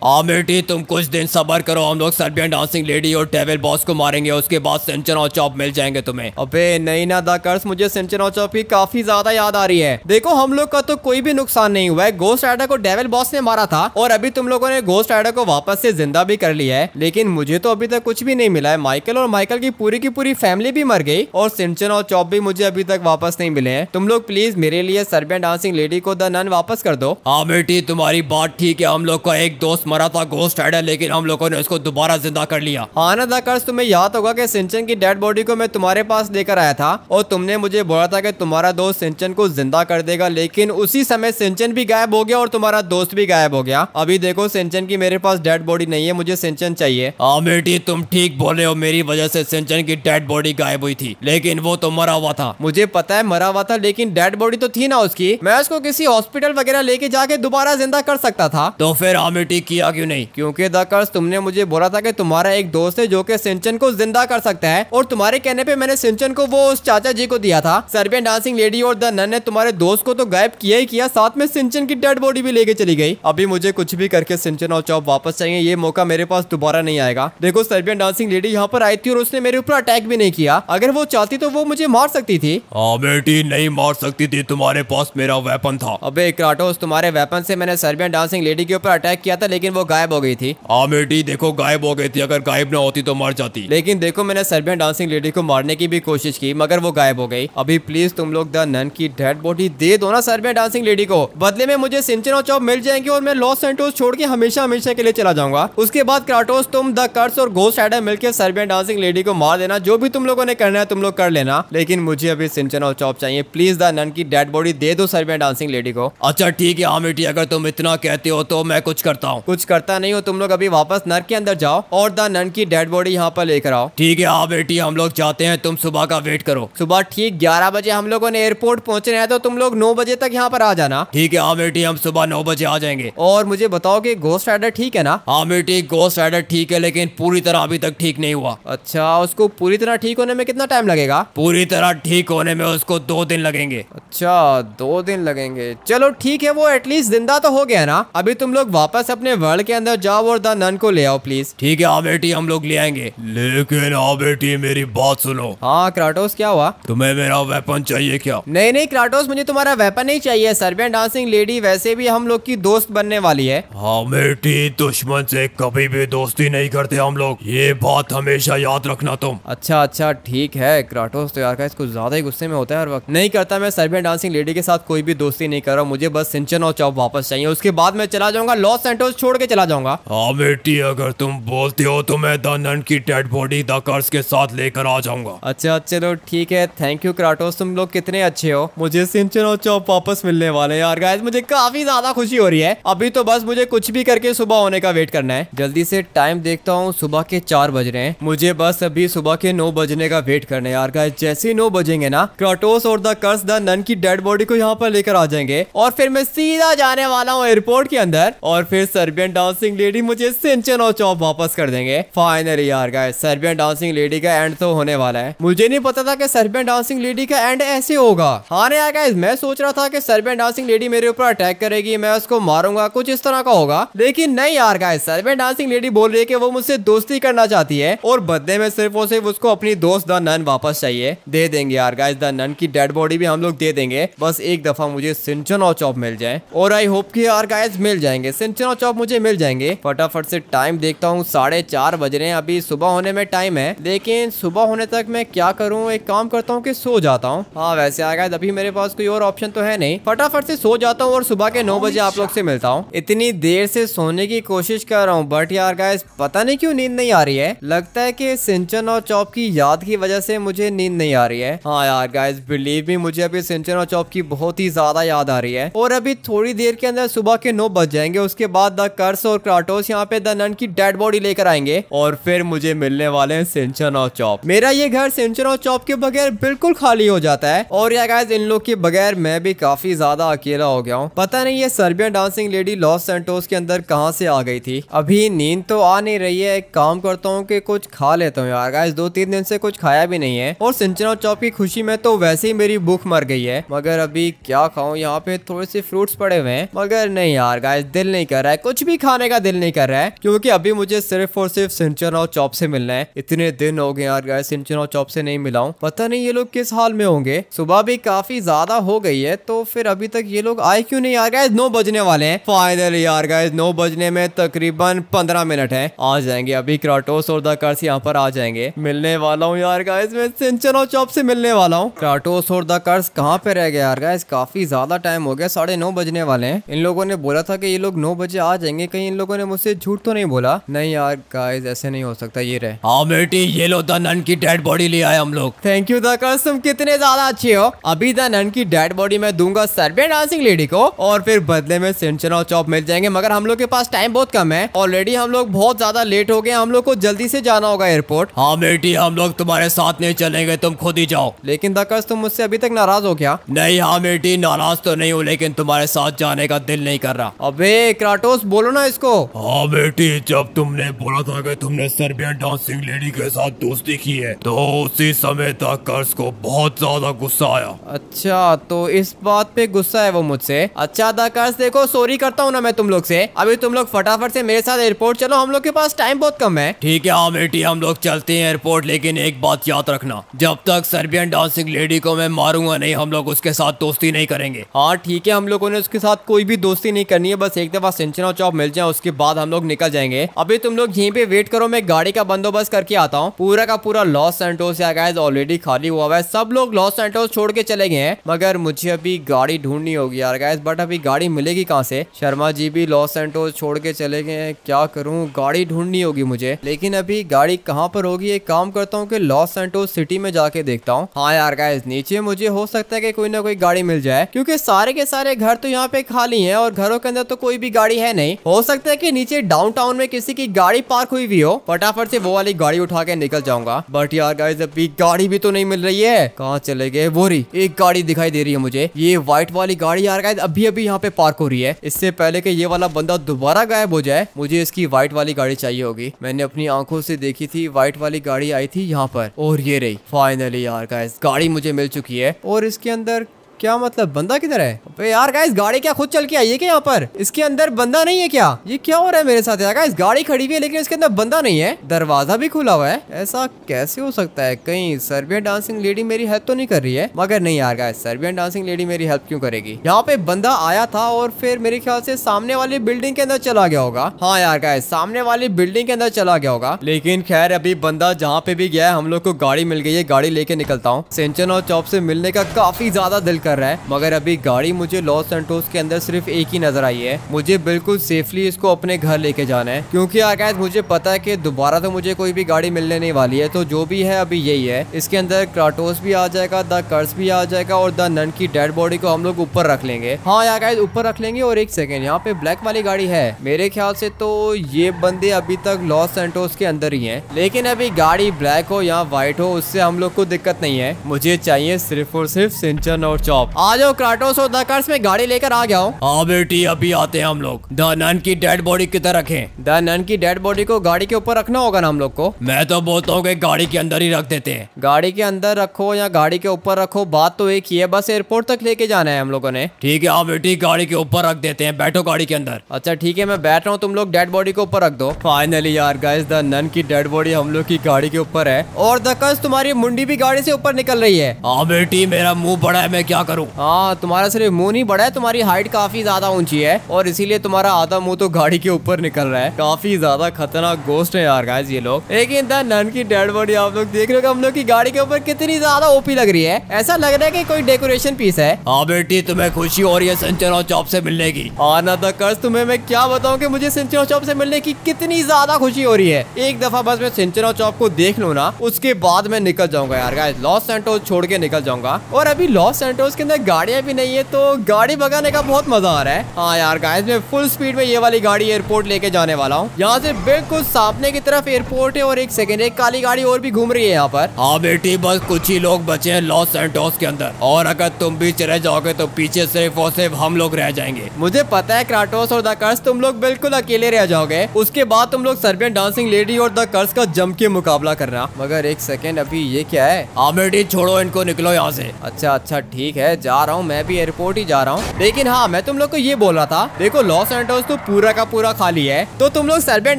हाँ बेटी तुम कुछ दिन सबर करो हम लोग सर्बियन डांसिंग लेडी और टेबल बॉस को मारेंगे उसके बाद सिंचना चौप मिल जाएंगे तुम्हें अबे नहीं ना द कर्स मुझे सिंचना चौप की काफी ज्यादा याद आ रही है देखो हम लोग का तो कोई भी नुकसान नहीं हुआ है गोस्ट राइडर को डेविल बॉस ने मारा था और अभी तुम लोगों ने गोस्ट राइडर को वापस से जिंदा भी कर लिया है लेकिन मुझे तो अभी तक कुछ भी नहीं मिला है माइकल और माइकल की पूरी की पूरी फैमिली भी मर गई और सिंचन और चौप भी मुझे अभी तक वापस नहीं मिले हैं तुम लोग प्लीज मेरे लिए सर्बियन डांसिंग लेडी को द नन वापस कर दो हाँ बेटी तुम्हारी बात ठीक है हम लोग का एक दोस्त मरा था गोस्ट राइडर लेकिन हम लोगों ने उसको दोबारा जिंदा कर लिया आनंद हाँ आकर्ष तुम्हें याद होगा की सिंचन की डेड बॉडी को मैं तुम्हारे पास लेकर आया था और तुमने मुझे बोला था की तुम्हारा दोस्त सिंचन को जिंदा कर देगा लेकिन उसी समय सिंचन सेंचन भी गायब हो गया और तुम्हारा दोस्त भी गायब हो गया अभी देखो सेंचन की मेरे पास डेड बॉडी नहीं है मुझे सेंचन चाहिए हाँ बेटी तुम ठीक बोले हो मेरी वजह से सेंचन की डेड बॉडी गायब हुई थी लेकिन वो तो मरा हुआ था मुझे पता है मरा हुआ था लेकिन डेड बॉडी तो थी ना उसकी मैं उसको किसी हॉस्पिटल वगैरह लेके जाके दोबारा जिंदा कर सकता था तो फिर आमेटी किया क्यों नहीं क्योंकि दकर्स तुमने मुझे बोला था कि तुम्हारा एक दोस्त है जो कि सिंचन को जिंदा कर सकता है और तुम्हारे कहने पे मैंने सिंचन को वो उस चाचा जी को दिया था सर्बियन डांसिंग लेडी और द नन ने तुम्हारे दोस्त को तो गायब किया ही किया साथ में सिंचन की डेड बॉडी भी लेके चली गई अभी मुझे कुछ भी करके सिंचन और चौप वापस चाहिए ये मौका मेरे पास दोबारा नहीं आएगा देखो सर्बियन डांसिंग लेडी यहाँ पर आई थी और उसने मेरे ऊपर अटैक भी नहीं किया अगर वो चाहती तो वो मुझे मार सकती थी हाँ, बेटी नहीं मार सकती थी तुम्हारे पास मेरा वेपन था अबे क्राटोस तुम्हारे वेपन से मैंने सर्बियन डांसिंग लेडी के ऊपर अटैक किया था लेकिन वो गायब हो गई थी हाँ, बेटी देखो गायब हो गई थी अगर गायब ना होती तो मर जाती लेकिन देखो मैंने सर्बियन डांसिंग लेडी को मारने की भी कोशिश की मगर वो गायब हो गई अभी प्लीज तुम लोग द नन की डेड बॉडी दे दो ना सर्बियन डांसिंग लेडी को बदले में मुझे सिंचनो चौप मिल जाएंगे और मैं लॉस सेंटोस छोड़ के हमेशा हमेशा के लिए चला जाऊंगा उसके बाद क्राटोस तुम द कर्स और घोस्ट एडर मिलकर सर्बियन डांसिंग लेडी को मार देना जो भी तुम लोगों ने करना है तुम लोग कर लेना लेकिन मुझे अभी सिंचनो चौप चाहिए प्लीज द नन की डेड बॉडी दे दो सर्बियन डांसिंग लेडी को अच्छा ठीक है आमिटी हाँ अगर तुम इतना कहते हो तो मैं कुछ करता हूँ कुछ करता नहीं हो तुम लोग अभी वापस नर के अंदर जाओ और द नन की डेड बॉडी यहाँ पर लेकर आओ ठीक है हाँ बेटी हम लोग जाते हैं तुम सुबह का वेट करो सुबह ठीक ग्यारह बजे हम लोगों ने एयरपोर्ट पहुंचना हैं तो तुम लोग नौ बजे तक यहाँ पर आ जाना ठीक है हाँ बेटी हम सुबह नौ बजे आ जाएंगे और मुझे बताओ कि गोस्ट राइडर ठीक है ना हाँ बेटी गोस्ट राइडर ठीक है लेकिन पूरी तरह अभी तक ठीक नहीं हुआ अच्छा उसको पूरी तरह ठीक होने में कितना टाइम लगेगा पूरी तरह ठीक होने में उसको दो दिन लगेंगे अच्छा दो दिन लगेंगे चलो ठीक है वो एटलीस्ट जिंदा तो हो गया ना अभी तुम लोग वापस अपने वर्ल्ड के अंदर जाओ और द नन को ले आओ प्लीज ठीक है हाँ बेटी हम लोग ले आएंगे लेकिन हाँ बेटी मेरी बात सुनो हाँ क्राटोस क्या हुआ तुम्हें मेरा वेपन चाहिए क्या नहीं नहीं क्राटोस मुझे तुम्हारा वेपन नहीं चाहिए सर्बियन डांसिंग लेडी वैसे भी हम लोग की दोस्त बनने वाली है हमेटी हाँ, दुश्मन से कभी भी दोस्ती नहीं करते हम लोग ये बात हमेशा याद रखना तुम अच्छा अच्छा ठीक है क्राटोस तो यार का इसको ज्यादा ही गुस्से में होता है हर वक्त नहीं करता मैं सर्बियन डांसिंग लेडी के साथ कोई भी दोस्ती नहीं कर रहा मुझे बस सिंचन और चौप वापस चाहिए उसके बाद मैं चला जाऊंगा लॉस सेंटोस छोड़ के चला जाऊंगा हमेटी हाँ, अगर तुम बोलते हो तो मैं दनन की डेड बॉडी द कर्स के साथ लेकर आ जाऊंगा अच्छा चलो अच्छा, तो ठीक है थैंक यू क्राटोस तुम लोग कितने अच्छे हो मुझे सिंचन और चौप वापस मिलने वाले यार गाइस मुझे काफी ज्यादा खुशी हो रही है अभी तो बस मुझे कुछ भी करके सुबह होने का वेट करना है जल्दी से टाइम देखता हूँ सुबह के चार बज रहे हैं मुझे बस अभी सुबह के नौ बजने का वेट करना है यार का जैसे ही नौ बजेंगे ना क्रोटोस और द कर्स द नन की डेड बॉडी को यहाँ पर लेकर आ जाएंगे और फिर मैं सीधा जाने वाला हूँ एयरपोर्ट के अंदर और फिर सर्बियन डांसिंग लेडी मुझे सिंचन और चौप वापस कर देंगे फाइनली यार का सर्बियन डांसिंग लेडी का एंड तो होने वाला है मुझे नहीं पता था कि सर्बियन डांसिंग लेडी का एंड ऐसे होगा हाँ यार मैं सोच रहा था कि सर्बियन डांसिंग लेडी मेरे ऊपर अटैक करेगी मैं उसको मारूंगा कुछ इस तरह का होगा लेकिन नहीं यार गाय में डांसिंग लेडी बोल रही है कि वो मुझसे दोस्ती करना चाहती है और बदले में सिर्फ और सिर्फ उसको अपनी दोस्त द नन वापस चाहिए दे देंगे यार गाइस द नन की डेड बॉडी भी हम लोग दे देंगे बस एक दफा मुझे सिंचन और चॉप मिल जाए और आई होप की यार गाइस मिल जाएंगे सिंचन और चॉप मुझे मिल जाएंगे फटाफट से टाइम देखता हूँ साढ़े चार बज रहे हैं अभी सुबह होने में टाइम है लेकिन सुबह होने तक मैं क्या करूँ एक काम करता हूँ की सो जाता हूँ हाँ वैसे आ गाइस अभी मेरे पास कोई और ऑप्शन तो है नहीं फटाफट से सो जाता जाता हूँ और सुबह के नौ बजे आप लोग से मिलता हूँ इतनी देर से सोने की कोशिश कर रहा हूँ बट यार गाइस पता नहीं क्यों नींद नहीं आ रही है लगता है कि सिंचन और चौप की याद की वजह से मुझे नींद नहीं आ रही है हाँ यार गाइस बिलीव भी मुझे अभी सिंचन और चौप की बहुत ही ज्यादा याद आ रही है और अभी थोड़ी देर के अंदर सुबह के नौ बज जाएंगे उसके बाद द कर्स और क्राटोस यहाँ पे द नन की डेड बॉडी लेकर आएंगे और फिर मुझे मिलने वाले हैं सिंचन और चौप मेरा ये घर सिंचन और चौप के बगैर बिल्कुल खाली हो जाता है और यार गाइस इन लोग के बगैर मैं भी काफी ज्यादा अकेला हो गया हूँ पता नहीं ये Serbian dancing lady Los Santos के अंदर कहाँ से आ गई थी अभी नींद तो आ नहीं रही है एक काम करता हूँ कि कुछ खा लेता हूँ यार गाइस दो तीन दिन से कुछ खाया भी नहीं है और सिंचना चौक की खुशी में तो वैसे ही मेरी भूख मर गई है मगर अभी क्या खाऊ यहाँ पे थोड़े से फ्रूट पड़े हुए हैं मगर नहीं यार गाइस दिल नहीं कर रहा है कुछ भी खाने का दिल नहीं कर रहा है क्योंकि अभी मुझे सिर्फ और सिर्फ सिंचन और चौप से मिलना है इतने दिन हो गए यार गाइस सिंचन और चौप से नहीं मिला हूँ पता नहीं ये लोग किस हाल में होंगे सुबह भी काफी ज्यादा हो गई है तो फिर अभी तक ये लोग आए भाई क्यों नहीं आ गया नौ बजने वाले हैं फाइनल यार गए नौ बजने में तकरीबन पंद्रह मिनट है आ जाएंगे अभी क्राटोस और दकर्स यहाँ पर आ जाएंगे मिलने वाला हूँ यार गाइज मैं सिंचनो चौप से मिलने वाला हूँ क्राटोस और दकर्स कहाँ पे रह गए यार गाइज काफी ज्यादा टाइम हो गया साढ़े नौ बजने वाले हैं इन लोगों ने बोला था कि ये लोग नौ बजे आ जाएंगे कहीं इन लोगों ने मुझसे झूठ तो नहीं बोला नहीं यार गाइज ऐसे नहीं हो सकता ये रहे हाँ बेटी ये लो द नन की डेड बॉडी ले आए हम लोग थैंक यू द तुम कितने ज्यादा अच्छे हो अभी द नन की डेड बॉडी मैं दूंगा सर्वे डांसिंग लेडी कंपनी को और फिर बदले में सिंचना और चॉप मिल जाएंगे मगर हम लोग के पास टाइम बहुत कम है ऑलरेडी हम लोग बहुत ज्यादा लेट हो गए हम लोग को जल्दी से जाना होगा एयरपोर्ट हाँ बेटी हम लोग तुम्हारे साथ नहीं चलेंगे तुम खुद ही जाओ लेकिन दकस तुम मुझसे अभी तक नाराज हो क्या नहीं हाँ बेटी नाराज तो नहीं हो लेकिन तुम्हारे साथ जाने का दिल नहीं कर रहा अबे क्राटोस बोलो ना इसको हाँ बेटी जब तुमने बोला था कि तुमने सर्बियन डांसिंग लेडी के साथ दोस्ती की है तो उसी समय तक कर्ज को बहुत ज्यादा गुस्सा आया अच्छा तो इस बात पे गुस्सा है वो मुझसे से अच्छा अदाकार देखो सॉरी करता हूँ ना मैं तुम लोग से अभी तुम लोग फटाफट से मेरे साथ एयरपोर्ट चलो हम लोग के पास टाइम बहुत कम है ठीक है हाँ बेटी हम लोग चलते हैं एयरपोर्ट लेकिन एक बात याद रखना जब तक सर्बियन डांसिंग लेडी को मैं मारूंगा नहीं हम लोग उसके साथ दोस्ती नहीं करेंगे हाँ ठीक है हम लोगों ने उसके साथ कोई भी दोस्ती नहीं करनी है बस एक दफा सिंचना चौक मिल जाए उसके बाद हम लोग निकल जाएंगे अभी तुम लोग यहीं पे वेट करो मैं गाड़ी का बंदोबस्त करके आता हूँ पूरा का पूरा लॉस सेंटोस ऑलरेडी खाली हुआ हुआ है सब लोग लॉस सेंटोस छोड़ के चले गए हैं मगर मुझे अभी गाड़ी ढूंढनी होगी यार गाइस बट अभी गाड़ी मिलेगी कहाँ से शर्मा जी भी लॉस एंटोस छोड़ के चले गए क्या करूँ गाड़ी ढूंढनी होगी मुझे लेकिन अभी गाड़ी कहाँ पर होगी एक काम करता हूँ कि लॉस एंटोस सिटी में जाके देखता हूँ हाँ यार गाइज नीचे मुझे हो सकता है कि कोई ना कोई गाड़ी मिल जाए क्योंकि सारे के सारे घर तो यहाँ पे खाली है और घरों के अंदर तो कोई भी गाड़ी है नहीं हो सकता है की नीचे डाउन में किसी की गाड़ी पार्क हुई हुई हो फटाफट से वो वाली गाड़ी उठा के निकल जाऊंगा बट यार गाइस अभी गाड़ी भी तो नहीं मिल रही है कहाँ चले गए बोरी एक गाड़ी दिखाई दे रही है मुझे ये व्हाइट वाली गाड़ी यार गाइस शायद अभी अभी यहाँ पे पार्क हो रही है इससे पहले कि ये वाला बंदा दोबारा गायब हो जाए मुझे इसकी व्हाइट वाली गाड़ी चाहिए होगी मैंने अपनी आंखों से देखी थी व्हाइट वाली गाड़ी आई थी यहाँ पर और ये रही फाइनली यार गाइस गाड़ी मुझे मिल चुकी है और इसके अंदर क्या मतलब बंदा किधर है अबे यार गाइस गाड़ी क्या खुद चल के आई है क्या यहाँ पर इसके अंदर बंदा नहीं है क्या ये क्या हो रहा है मेरे साथ यार गाइस गाड़ी खड़ी हुई है लेकिन इसके अंदर बंदा नहीं है दरवाजा भी खुला हुआ है ऐसा कैसे हो सकता है कहीं सर्बियन डांसिंग लेडी मेरी हेल्प तो नहीं कर रही है मगर नहीं यार गाइस सर्बियन डांसिंग लेडी मेरी हेल्प क्यों करेगी यहाँ पे बंदा आया था और फिर मेरे ख्याल से सामने वाली बिल्डिंग के अंदर चला गया होगा हाँ यार गाइस सामने वाली बिल्डिंग के अंदर चला गया होगा लेकिन खैर अभी बंदा जहाँ पे भी गया है हम लोग को गाड़ी मिल गई है गाड़ी लेके निकलता हूँ सेंचन और चौप से मिलने का काफी ज्यादा दिल कर कर रहा है मगर अभी गाड़ी मुझे लॉस एंटोस के अंदर सिर्फ एक ही नजर आई है मुझे बिल्कुल सेफली इसको अपने घर लेके जाना है क्योंकि आकाश मुझे पता है कि दोबारा तो मुझे कोई भी गाड़ी मिलने नहीं वाली है तो जो भी है अभी यही है इसके अंदर क्राटोस भी आ जाएगा द कर्स भी आ जाएगा और द नन की डेड बॉडी को हम लोग ऊपर रख लेंगे हाँ आकाश ऊपर रख लेंगे और एक सेकेंड यहाँ पे ब्लैक वाली गाड़ी है मेरे ख्याल से तो ये बंदे अभी तक लॉस सेंटोस के अंदर ही है लेकिन अभी गाड़ी ब्लैक हो या व्हाइट हो उससे हम लोग को दिक्कत नहीं है मुझे चाहिए सिर्फ और सिर्फ सिंचन और शॉप आ जाओ क्राटोस और दर्स में गाड़ी लेकर आ गया हाँ बेटी अभी आते हैं हम लोग द नन की डेड बॉडी किधर रखे द नन की डेड बॉडी को गाड़ी के ऊपर रखना होगा ना हम लोग को मैं तो बोलता हूँ की गाड़ी के अंदर ही रख देते हैं गाड़ी के अंदर रखो या गाड़ी के ऊपर रखो बात तो एक ही है बस एयरपोर्ट तक लेके जाना है हम लोगों ने ठीक है हाँ बेटी गाड़ी के ऊपर रख देते हैं बैठो गाड़ी के अंदर अच्छा ठीक है मैं बैठ रहा हूँ तुम लोग डेड बॉडी के ऊपर रख दो फाइनली यार गाइस द नन की डेड बॉडी हम लोग की गाड़ी के ऊपर है और दकस तुम्हारी मुंडी भी गाड़ी से ऊपर निकल रही है हाँ बेटी मेरा मुंह बड़ा है मैं क्या करो हाँ तुम्हारा सिर्फ मुंह नहीं बड़ा है तुम्हारी हाइट काफी ज्यादा ऊंची है और इसीलिए तुम्हारा आधा मुंह तो गाड़ी के ऊपर निकल रहा है काफी ज्यादा खतरनाक गोस्ट है यार गाइस ये लोग लेकिन नन की डेड बॉडी आप लोग देख रहे हो हम लोग की गाड़ी के ऊपर कितनी ज्यादा ओपी लग रही है ऐसा लग रहा है की कोई डेकोरेशन पीस है हाँ बेटी तुम्हें खुशी और ये सिंचना चौप से मिलने की आना हाँ, था तो कर्ज तुम्हें मैं क्या बताऊँ की मुझे सिंचनो चौप से मिलने की कितनी ज्यादा खुशी हो रही है एक दफा बस मैं सिंचना चौप को देख लू ना उसके बाद मैं निकल जाऊंगा यार गाइस लॉस सेंटोस छोड़ के निकल जाऊंगा और अभी लॉस सेंटोस उसके अंदर गाड़ियां भी नहीं है तो गाड़ी भगाने का बहुत मजा आ रहा है हाँ यार गाइस मैं फुल स्पीड में ये वाली गाड़ी एयरपोर्ट लेके जाने वाला हूँ यहाँ से बिल्कुल सामने की तरफ एयरपोर्ट है और एक सेकेंड एक काली गाड़ी और भी घूम रही है यहाँ पर हाँ बेटी बस कुछ ही लोग बचे हैं लॉस एंटोस के अंदर और अगर तुम भी चले जाओगे तो पीछे सिर्फ और सिर्फ हम लोग रह जाएंगे मुझे पता है क्राटोस और द कर्स तुम लोग बिल्कुल अकेले रह जाओगे उसके बाद तुम लोग सर्बियन डांसिंग लेडी और द कर्स का जम के मुकाबला करना मगर एक सेकेंड अभी ये क्या है हाँ बेटी छोड़ो इनको निकलो यहाँ से अच्छा अच्छा ठीक है है जा रहा हूँ मैं भी एयरपोर्ट ही जा रहा हूँ लेकिन हाँ मैं तुम लोग को ये बोल रहा था देखो लॉस एंटोस तो पूरा का पूरा खाली है तो तुम लोग सर्बेंट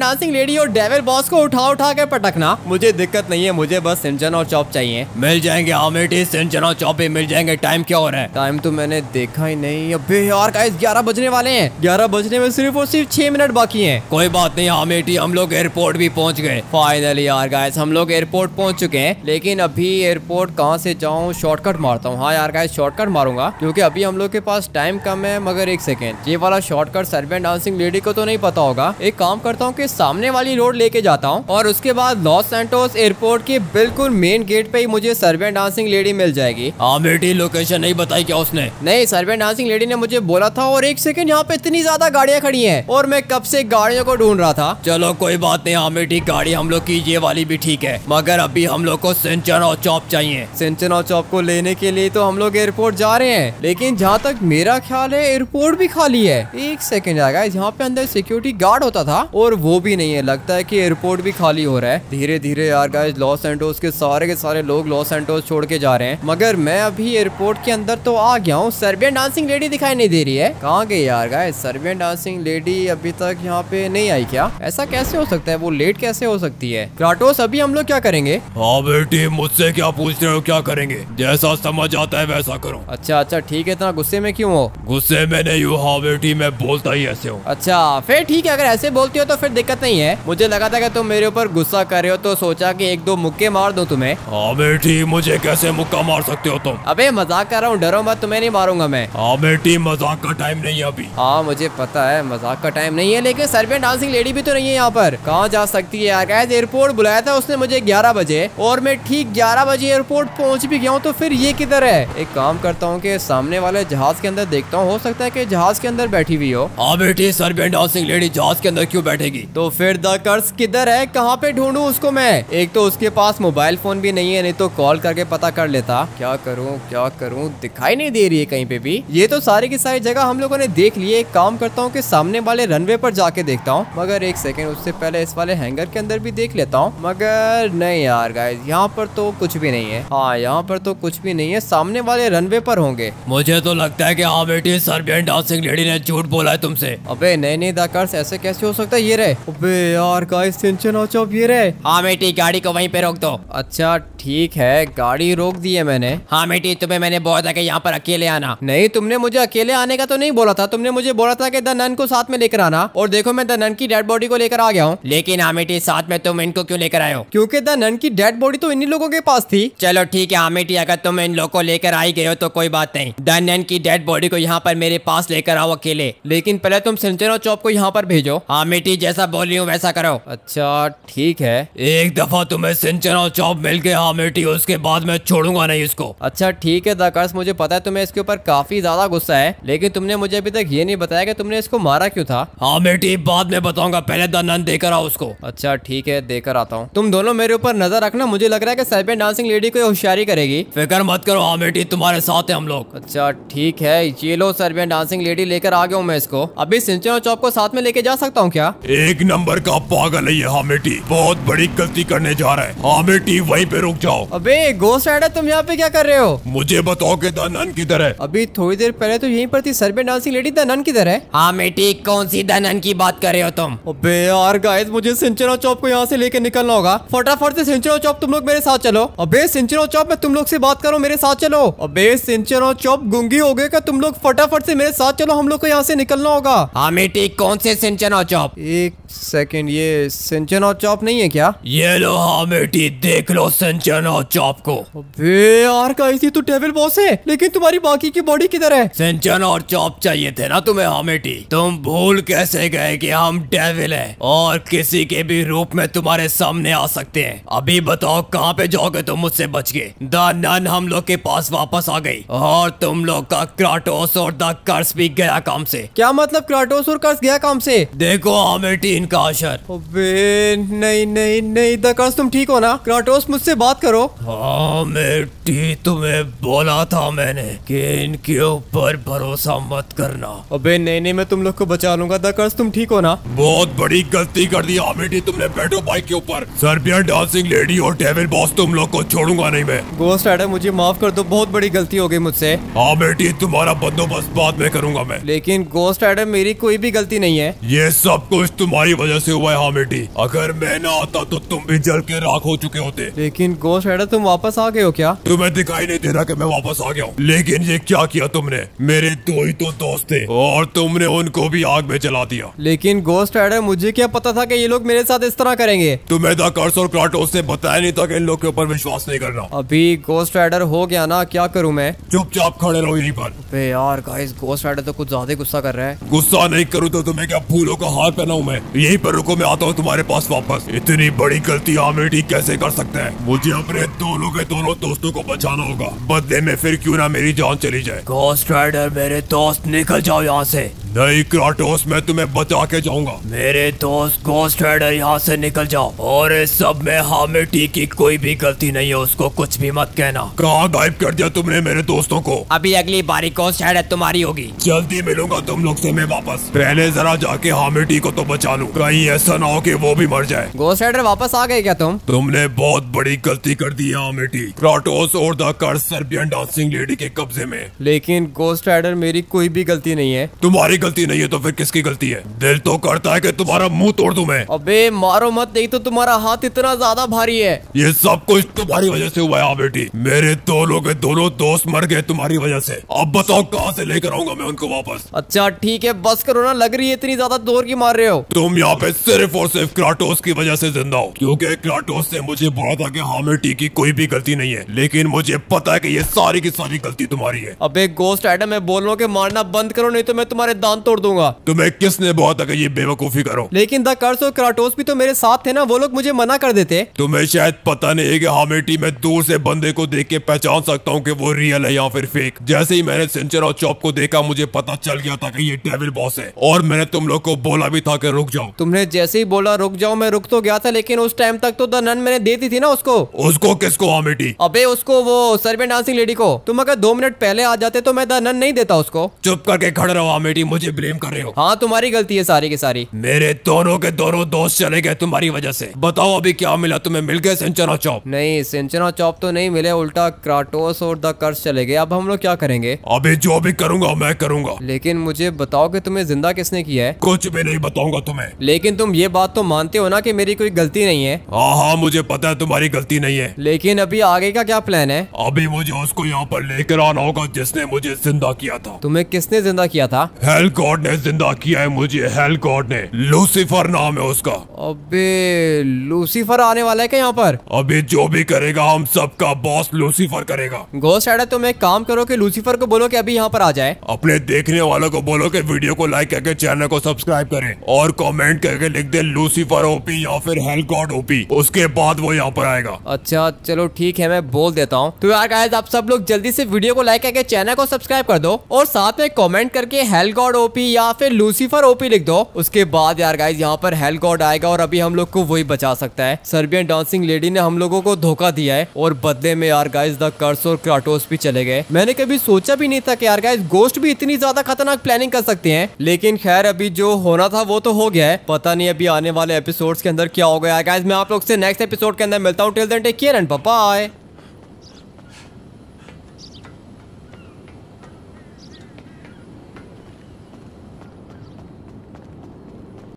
डांसिंग लेडी और डेविल बॉस को उठा उठा के पटकना मुझे दिक्कत नहीं है मुझे बस सिंचन और चौप चाहिए मिल जाएंगे आमेटी हाँ सिंचन और चौप ही मिल जाएंगे टाइम क्या हो रहा है टाइम तो मैंने देखा ही नहीं अभी यार का ग्यारह बजने वाले हैं ग्यारह बजने में सिर्फ और सिर्फ छह मिनट बाकी है कोई बात नहीं आमेटी हाँ हम लोग एयरपोर्ट भी पहुंच गए फाइनली यार गाइस हम लोग एयरपोर्ट पहुंच चुके हैं लेकिन अभी एयरपोर्ट कहाँ से जाऊँ शॉर्टकट मारता हूँ हाँ यार गाइस शॉर्ट शॉर्टकट मारूंगा क्योंकि अभी हम लोग के पास टाइम कम है मगर एक सेकेंड ये वाला शॉर्टकट सर्वेंट डांसिंग लेडी को तो नहीं पता होगा एक काम करता हूँ की सामने वाली रोड लेके जाता हूँ और उसके बाद लॉस एंटोस एयरपोर्ट के बिल्कुल मेन गेट पे ही मुझे सर्वेंट डांसिंग लेडी मिल जाएगी हाँ बेटी लोकेशन नहीं बताई क्या उसने नहीं सर्वेंट डांसिंग लेडी ने मुझे बोला था और एक सेकेंड यहाँ पे इतनी ज्यादा गाड़ियाँ खड़ी है और मैं कब से गाड़ियों को ढूंढ रहा था चलो कोई बात नहीं आमेटी हाँ, गाड़ी हम लोग की ये वाली भी ठीक है मगर अभी हम लोग को सिंचन और चौप चाहिए सिंचन और चौप को लेने के लिए तो हम लोग एयरपोर्ट एयरपोर्ट जा रहे हैं लेकिन जहाँ तक मेरा ख्याल है एयरपोर्ट भी खाली है एक सेकेंड आएगा यहाँ पे अंदर सिक्योरिटी गार्ड होता था और वो भी नहीं है लगता है की एयरपोर्ट भी खाली हो रहा है धीरे धीरे यार गाइज लॉस एंटोस के सारे के सारे लोग लॉस एंटोस छोड़ के जा रहे हैं मगर मैं अभी एयरपोर्ट के अंदर तो आ गया हूँ सर्बियन डांसिंग लेडी दिखाई नहीं दे रही है कहाँ गई यार गाय सर्बियन डांसिंग लेडी अभी तक यहाँ पे नहीं आई क्या ऐसा कैसे हो सकता है वो लेट कैसे हो सकती है क्राटोस अभी हम लोग क्या करेंगे हाँ बेटी मुझसे क्या पूछ रहे हो क्या करेंगे जैसा समझ आता है वैसा करो रहा हूँ अच्छा अच्छा ठीक है इतना गुस्से में क्यों हो गुस्से में नहीं हूँ हाँ बेटी मैं बोलता ही ऐसे हूँ अच्छा फिर ठीक है अगर ऐसे बोलती हो तो फिर दिक्कत नहीं है मुझे लगा था कि तुम मेरे ऊपर गुस्सा कर रहे हो तो सोचा की एक दो मुक्के मार दो तुम्हें हाँ बेटी मुझे कैसे मुक्का मार सकते हो तुम अबे मजाक कर रहा हूँ डरो मत तुम्हें नहीं मारूंगा मैं हाँ बेटी मजाक का टाइम नहीं है अभी हाँ मुझे पता है मजाक का टाइम नहीं है लेकिन में डांसिंग लेडी भी तो नहीं है यहाँ पर कहाँ जा सकती है यार एयरपोर्ट बुलाया था उसने मुझे ग्यारह बजे और मैं ठीक ग्यारह बजे एयरपोर्ट पहुँच भी गया हूँ तो फिर ये किधर है एक काम करता हूँ कि सामने वाले जहाज के अंदर देखता हूँ हो सकता है कि जहाज के अंदर बैठी हुई हो आ हाँ बेटी सर्वेंट डांसिंग लेडी जहाज के अंदर क्यों बैठेगी तो फिर द कर्स किधर है कहाँ पे ढूंढू उसको मैं एक तो उसके पास मोबाइल फोन भी नहीं है नहीं तो कॉल करके पता कर लेता क्या करूँ क्या करूँ दिखाई नहीं दे रही है कहीं पे भी ये तो सारी की सारी जगह हम लोगों ने देख लिया एक काम करता हूँ की सामने वाले रनवे पर जाके देखता हूँ मगर एक सेकेंड उससे पहले इस वाले हैंगर के अंदर भी देख लेता हूँ मगर नहीं यार गाय यहाँ पर तो कुछ भी नहीं है हाँ यहाँ पर तो कुछ भी नहीं है सामने वाले रन रनवे पर होंगे मुझे तो लगता है कि हाँ बेटी सर्बियन डांसिंग लेडी ने झूठ बोला है तुमसे अबे नहीं नहीं दाकर्स ऐसे कैसे हो सकता है ये रहे अबे यार गाइस टेंशन हो चुप ये रहे हाँ बेटी गाड़ी को वहीं पे रोक दो अच्छा ठीक है गाड़ी रोक दी है मैंने हाँ बेटी तुम्हें मैंने बोला था कि यहाँ पर अकेले आना नहीं तुमने मुझे अकेले आने का तो नहीं बोला था तुमने मुझे बोला था की द नन को साथ में लेकर आना और देखो मैं द नन की डेड बॉडी को लेकर आ गया हूँ लेकिन आमेटी हाँ साथ में तुम इनको क्यों लेकर आयो क्योंकि द नन की डेड बॉडी तो इन्हीं लोगों के पास थी चलो ठीक है आमेटी हाँ अगर तुम इन लोगों को लेकर आई गये हो तो कोई बात नहीं डन की डेड बॉडी को यहाँ पर मेरे पास लेकर आओ अकेले लेकिन पहले तुम सिंचन और चौप को यहाँ पर भेजो हाँ मिट्टी जैसा बोली हूँ वैसा करो अच्छा ठीक है एक दफा तुम्हें सिंचन और चौप मिल के हाँ मिट्टी उसके बाद मैं छोड़ूंगा नहीं इसको अच्छा ठीक है दकर्स मुझे पता है तुम्हें इसके ऊपर काफी ज्यादा गुस्सा है लेकिन तुमने मुझे अभी तक ये नहीं बताया की तुमने इसको मारा क्यूँ था हाँ बेटी बाद में बताऊंगा पहले दनन देकर आओ उसको अच्छा ठीक है देकर आता हूँ तुम दोनों मेरे ऊपर नजर रखना मुझे लग रहा है की साइबर डांसिंग लेडी को होशियारी करेगी फिक्र मत करो हाँ बेटी तुम्हारे साथ है हम लोग अच्छा ठीक है ये लो सर्वियन डांसिंग लेडी लेकर आ गया हूँ मैं इसको अभी सिंचना चौप को साथ में लेके जा सकता हूँ क्या एक नंबर का पागल है हामेटी बहुत बड़ी गलती करने जा रहा है हामेटी वही पे रुक जाओ अबे गोस्ट राइडर तुम यहाँ पे क्या कर रहे हो मुझे बताओ के दनन किधर है अभी थोड़ी देर पहले तो यही पर थी सर्वियन डांसिंग लेडी दनन किधर है हामेटी कौन सी दनन की बात कर रहे हो तुम अबे यार गाइस मुझे सिंचना चौप को यहाँ से लेके निकलना होगा फटाफट से सिंचना चौप तुम लोग मेरे साथ चलो अबे सिंचना चौप मैं तुम लोग से बात करो मेरे साथ चलो अबे अरे सिंचन और चौप गुंगी हो गए का तुम लोग फटाफट से मेरे साथ चलो हम लोग को यहाँ से निकलना होगा हाँ मेटी कौन से सिंचन और चौप एक सेकंड ये सिंचन और चॉप नहीं है क्या ये लो हाँ बेटी देख लो सिंचन और चॉप को अबे यार कैसी तू टेबल बॉस है लेकिन तुम्हारी बाकी की बॉडी किधर है सिंचन और चॉप चाहिए थे ना तुम्हें हाँ बेटी तुम भूल कैसे गए कि हम टेबल हैं और किसी के भी रूप में तुम्हारे सामने आ सकते हैं अभी बताओ कहाँ पे जाओगे तुम मुझसे बच गए द नन हम लोग के पास वापस आ गई और तुम लोग का क्राटोस और द कर्स भी गया काम से क्या मतलब क्राटोस और कर्स गया काम से देखो हाँ बेटी इनका अशर अबे नहीं नहीं नहीं दकास तुम ठीक हो ना क्राटोस मुझसे बात करो हाँ मेटी तुम्हें बोला था मैंने कि इनके ऊपर भरोसा मत करना अबे नहीं नहीं मैं तुम लोग को बचा लूंगा दकास तुम ठीक हो ना बहुत बड़ी गलती कर दी आमेटी तुमने बैठो बाइक के ऊपर सर्बियन डांसिंग लेडी और डेविल बॉस तुम लोग को छोड़ूंगा नहीं मैं गोस्ट एडम मुझे माफ कर दो बहुत बड़ी गलती हो गई मुझसे हाँ बेटी तुम्हारा बंदोबस्त बाद में करूंगा मैं लेकिन गोस्ट एडम मेरी कोई भी गलती नहीं है ये सब कुछ तुम्हारी तुम्हारी वजह से हुआ है हाँ, बेटी अगर मैं ना आता तो तुम भी जल के राख हो चुके होते लेकिन गोश तुम वापस आ गए हो क्या तुम्हें दिखाई नहीं दे रहा कि मैं वापस आ गया हूँ लेकिन ये क्या किया तुमने मेरे दो ही तो दोस्त थे और तुमने उनको भी आग में चला दिया लेकिन गोस्ट मुझे क्या पता था की ये लोग मेरे साथ इस तरह करेंगे तुम्हें द और क्राटोस ने बताया नहीं था की इन लोग के ऊपर विश्वास नहीं करना अभी गोस्ट राइडर हो गया ना क्या करूँ मैं चुपचाप खड़े रहो यही पर यार गोस्ट राइडर तो कुछ ज्यादा गुस्सा कर रहे हैं गुस्सा नहीं करूँ तो तुम्हें क्या फूलों का हाथ पहनाऊ मैं यहीं पर रुको मैं आता हूँ तुम्हारे पास वापस इतनी बड़ी गलती आमेटी कैसे कर सकते हैं मुझे अपने दोनों के दोनों दोस्तों को बचाना होगा बदले में फिर क्यों ना मेरी जान चली जाए राइडर मेरे दोस्त निकल जाओ यहाँ ऐसी नहीं क्राटोस मैं तुम्हें बचा के जाऊंगा मेरे दोस्त गोस्ट राइडर यहाँ से निकल जाओ और इस सब में हामिटी की कोई भी गलती नहीं है उसको कुछ भी मत कहना कहा गायब कर दिया तुमने मेरे दोस्तों को अभी अगली बारी गोस्ट राइडर तुम्हारी होगी जल्दी मिलूंगा तुम लोग से मैं वापस पहले जरा जाके हामिटी को तो बचा लू कहीं ऐसा ना हो की वो भी मर जाए गोस्ट राइडर वापस आ गए क्या तुम तुमने बहुत बड़ी गलती कर दी है हामिटी क्राटोस और द सर्बियन डांसिंग लेडी के कब्जे में लेकिन गोस्ट राइडर मेरी कोई भी गलती नहीं है तुम्हारी गलती नहीं है तो फिर किसकी गलती है दिल तो करता है कि तुम्हारा मुंह तोड़ दूं मैं अबे मारो मत नहीं तो तुम्हारा हाथ इतना ज्यादा भारी है ये सब कुछ तुम्हारी वजह से हुआ है हाँ बेटी मेरे दोनों के दोनों दोस्त मर गए तुम्हारी वजह से अब बताओ कहाँ से लेकर आऊंगा मैं उनको वापस अच्छा ठीक है बस करो ना लग रही है इतनी ज्यादा दौर की मार रहे हो तुम यहाँ पे सिर्फ और सिर्फ क्राटोस की वजह से जिंदा हो क्यूँकी क्राटोस ऐसी मुझे बोला था कि हाँ की कोई भी गलती नहीं है लेकिन मुझे पता है की ये सारी की सारी गलती तुम्हारी है एक गोस्ट आइटम मैं बोल रहा हूँ मारना बंद करो नहीं तो मैं तुम्हारे दांत कान तोड़ दूंगा तुम्हें तो किसने बहुत अगर ये बेवकूफी करो लेकिन द कर्स और क्राटोस भी तो मेरे साथ थे ना वो लोग मुझे मना कर देते तुम्हें तो शायद पता नहीं है कि हामेटी में दूर ऐसी बंदे को देख के पहचान सकता हूँ की वो रियल है या फिर फेक जैसे ही मैंने सेंचर और चौप को देखा मुझे पता चल गया था की ये डेविल बॉस है और मैंने तुम लोग को बोला भी था की रुक जाओ तुमने जैसे ही बोला रुक जाओ मैं रुक तो गया था लेकिन उस टाइम तक तो द नन मैंने दे दी थी ना उसको उसको किसको हामेटी अबे उसको वो सर्वे डांसिंग लेडी को तुम अगर दो मिनट पहले आ जाते तो मैं द नन नहीं देता उसको चुप करके खड़े रहो हामेटी मुझे ब्लेम कर रहे हो हाँ तुम्हारी गलती है सारी की सारी मेरे दोनों के दोनों दोस्त चले गए तुम्हारी वजह से बताओ अभी क्या मिला तुम्हें मिल गए सिंचना चौप नहीं सिंचना चौप तो नहीं मिले उल्टा क्राटोस और द कर्स चले गए अब हम लोग क्या करेंगे अभी जो भी करूंगा मैं करूंगा लेकिन मुझे बताओ की तुम्हें जिंदा किसने किया है कुछ भी नहीं बताऊंगा तुम्हें लेकिन तुम ये बात तो मानते हो ना की मेरी कोई गलती नहीं है हाँ हाँ मुझे पता है तुम्हारी गलती नहीं है लेकिन अभी आगे का क्या प्लान है अभी मुझे उसको यहाँ पर लेकर आना होगा जिसने मुझे जिंदा किया था तुम्हें किसने जिंदा किया था हेल हेल गॉड ने जिंदा किया है मुझे हेल गॉड ने लूसीफर नाम है उसका अबे लूसीफर आने वाला है क्या यहाँ पर अबे जो भी करेगा हम सबका बॉस लूसीफर करेगा गोस्ट एडा तुम एक काम करो कि लूसीफर को बोलो कि अभी यहाँ पर आ जाए अपने देखने वालों को बोलो कि वीडियो को लाइक करके चैनल को सब्सक्राइब करें और कमेंट करके लिख दे लूसीफर ओपी या फिर हेल गॉड ओपी उसके बाद वो यहाँ पर आएगा अच्छा चलो ठीक है मैं बोल देता हूँ तो यार आप सब लोग जल्दी से वीडियो को लाइक करके चैनल को सब्सक्राइब कर दो और साथ में कॉमेंट करके हेल गॉड गॉड ओपी या फिर लूसीफर ओपी लिख दो उसके बाद यार गाइज यहाँ पर हेल गॉड आएगा और अभी हम लोग को वही बचा सकता है सर्बियन डांसिंग लेडी ने हम लोगों को धोखा दिया है और बदले में यार गाइज द कर्स और क्राटोस भी चले गए मैंने कभी सोचा भी नहीं था कि यार गाइज गोस्ट भी इतनी ज्यादा खतरनाक प्लानिंग कर सकते हैं लेकिन खैर अभी जो होना था वो तो हो गया है पता नहीं अभी आने वाले एपिसोड के अंदर क्या हो गया गाइज मैं आप लोग से नेक्स्ट एपिसोड के अंदर मिलता हूँ टेल दें टेक केयर एंड पापा आए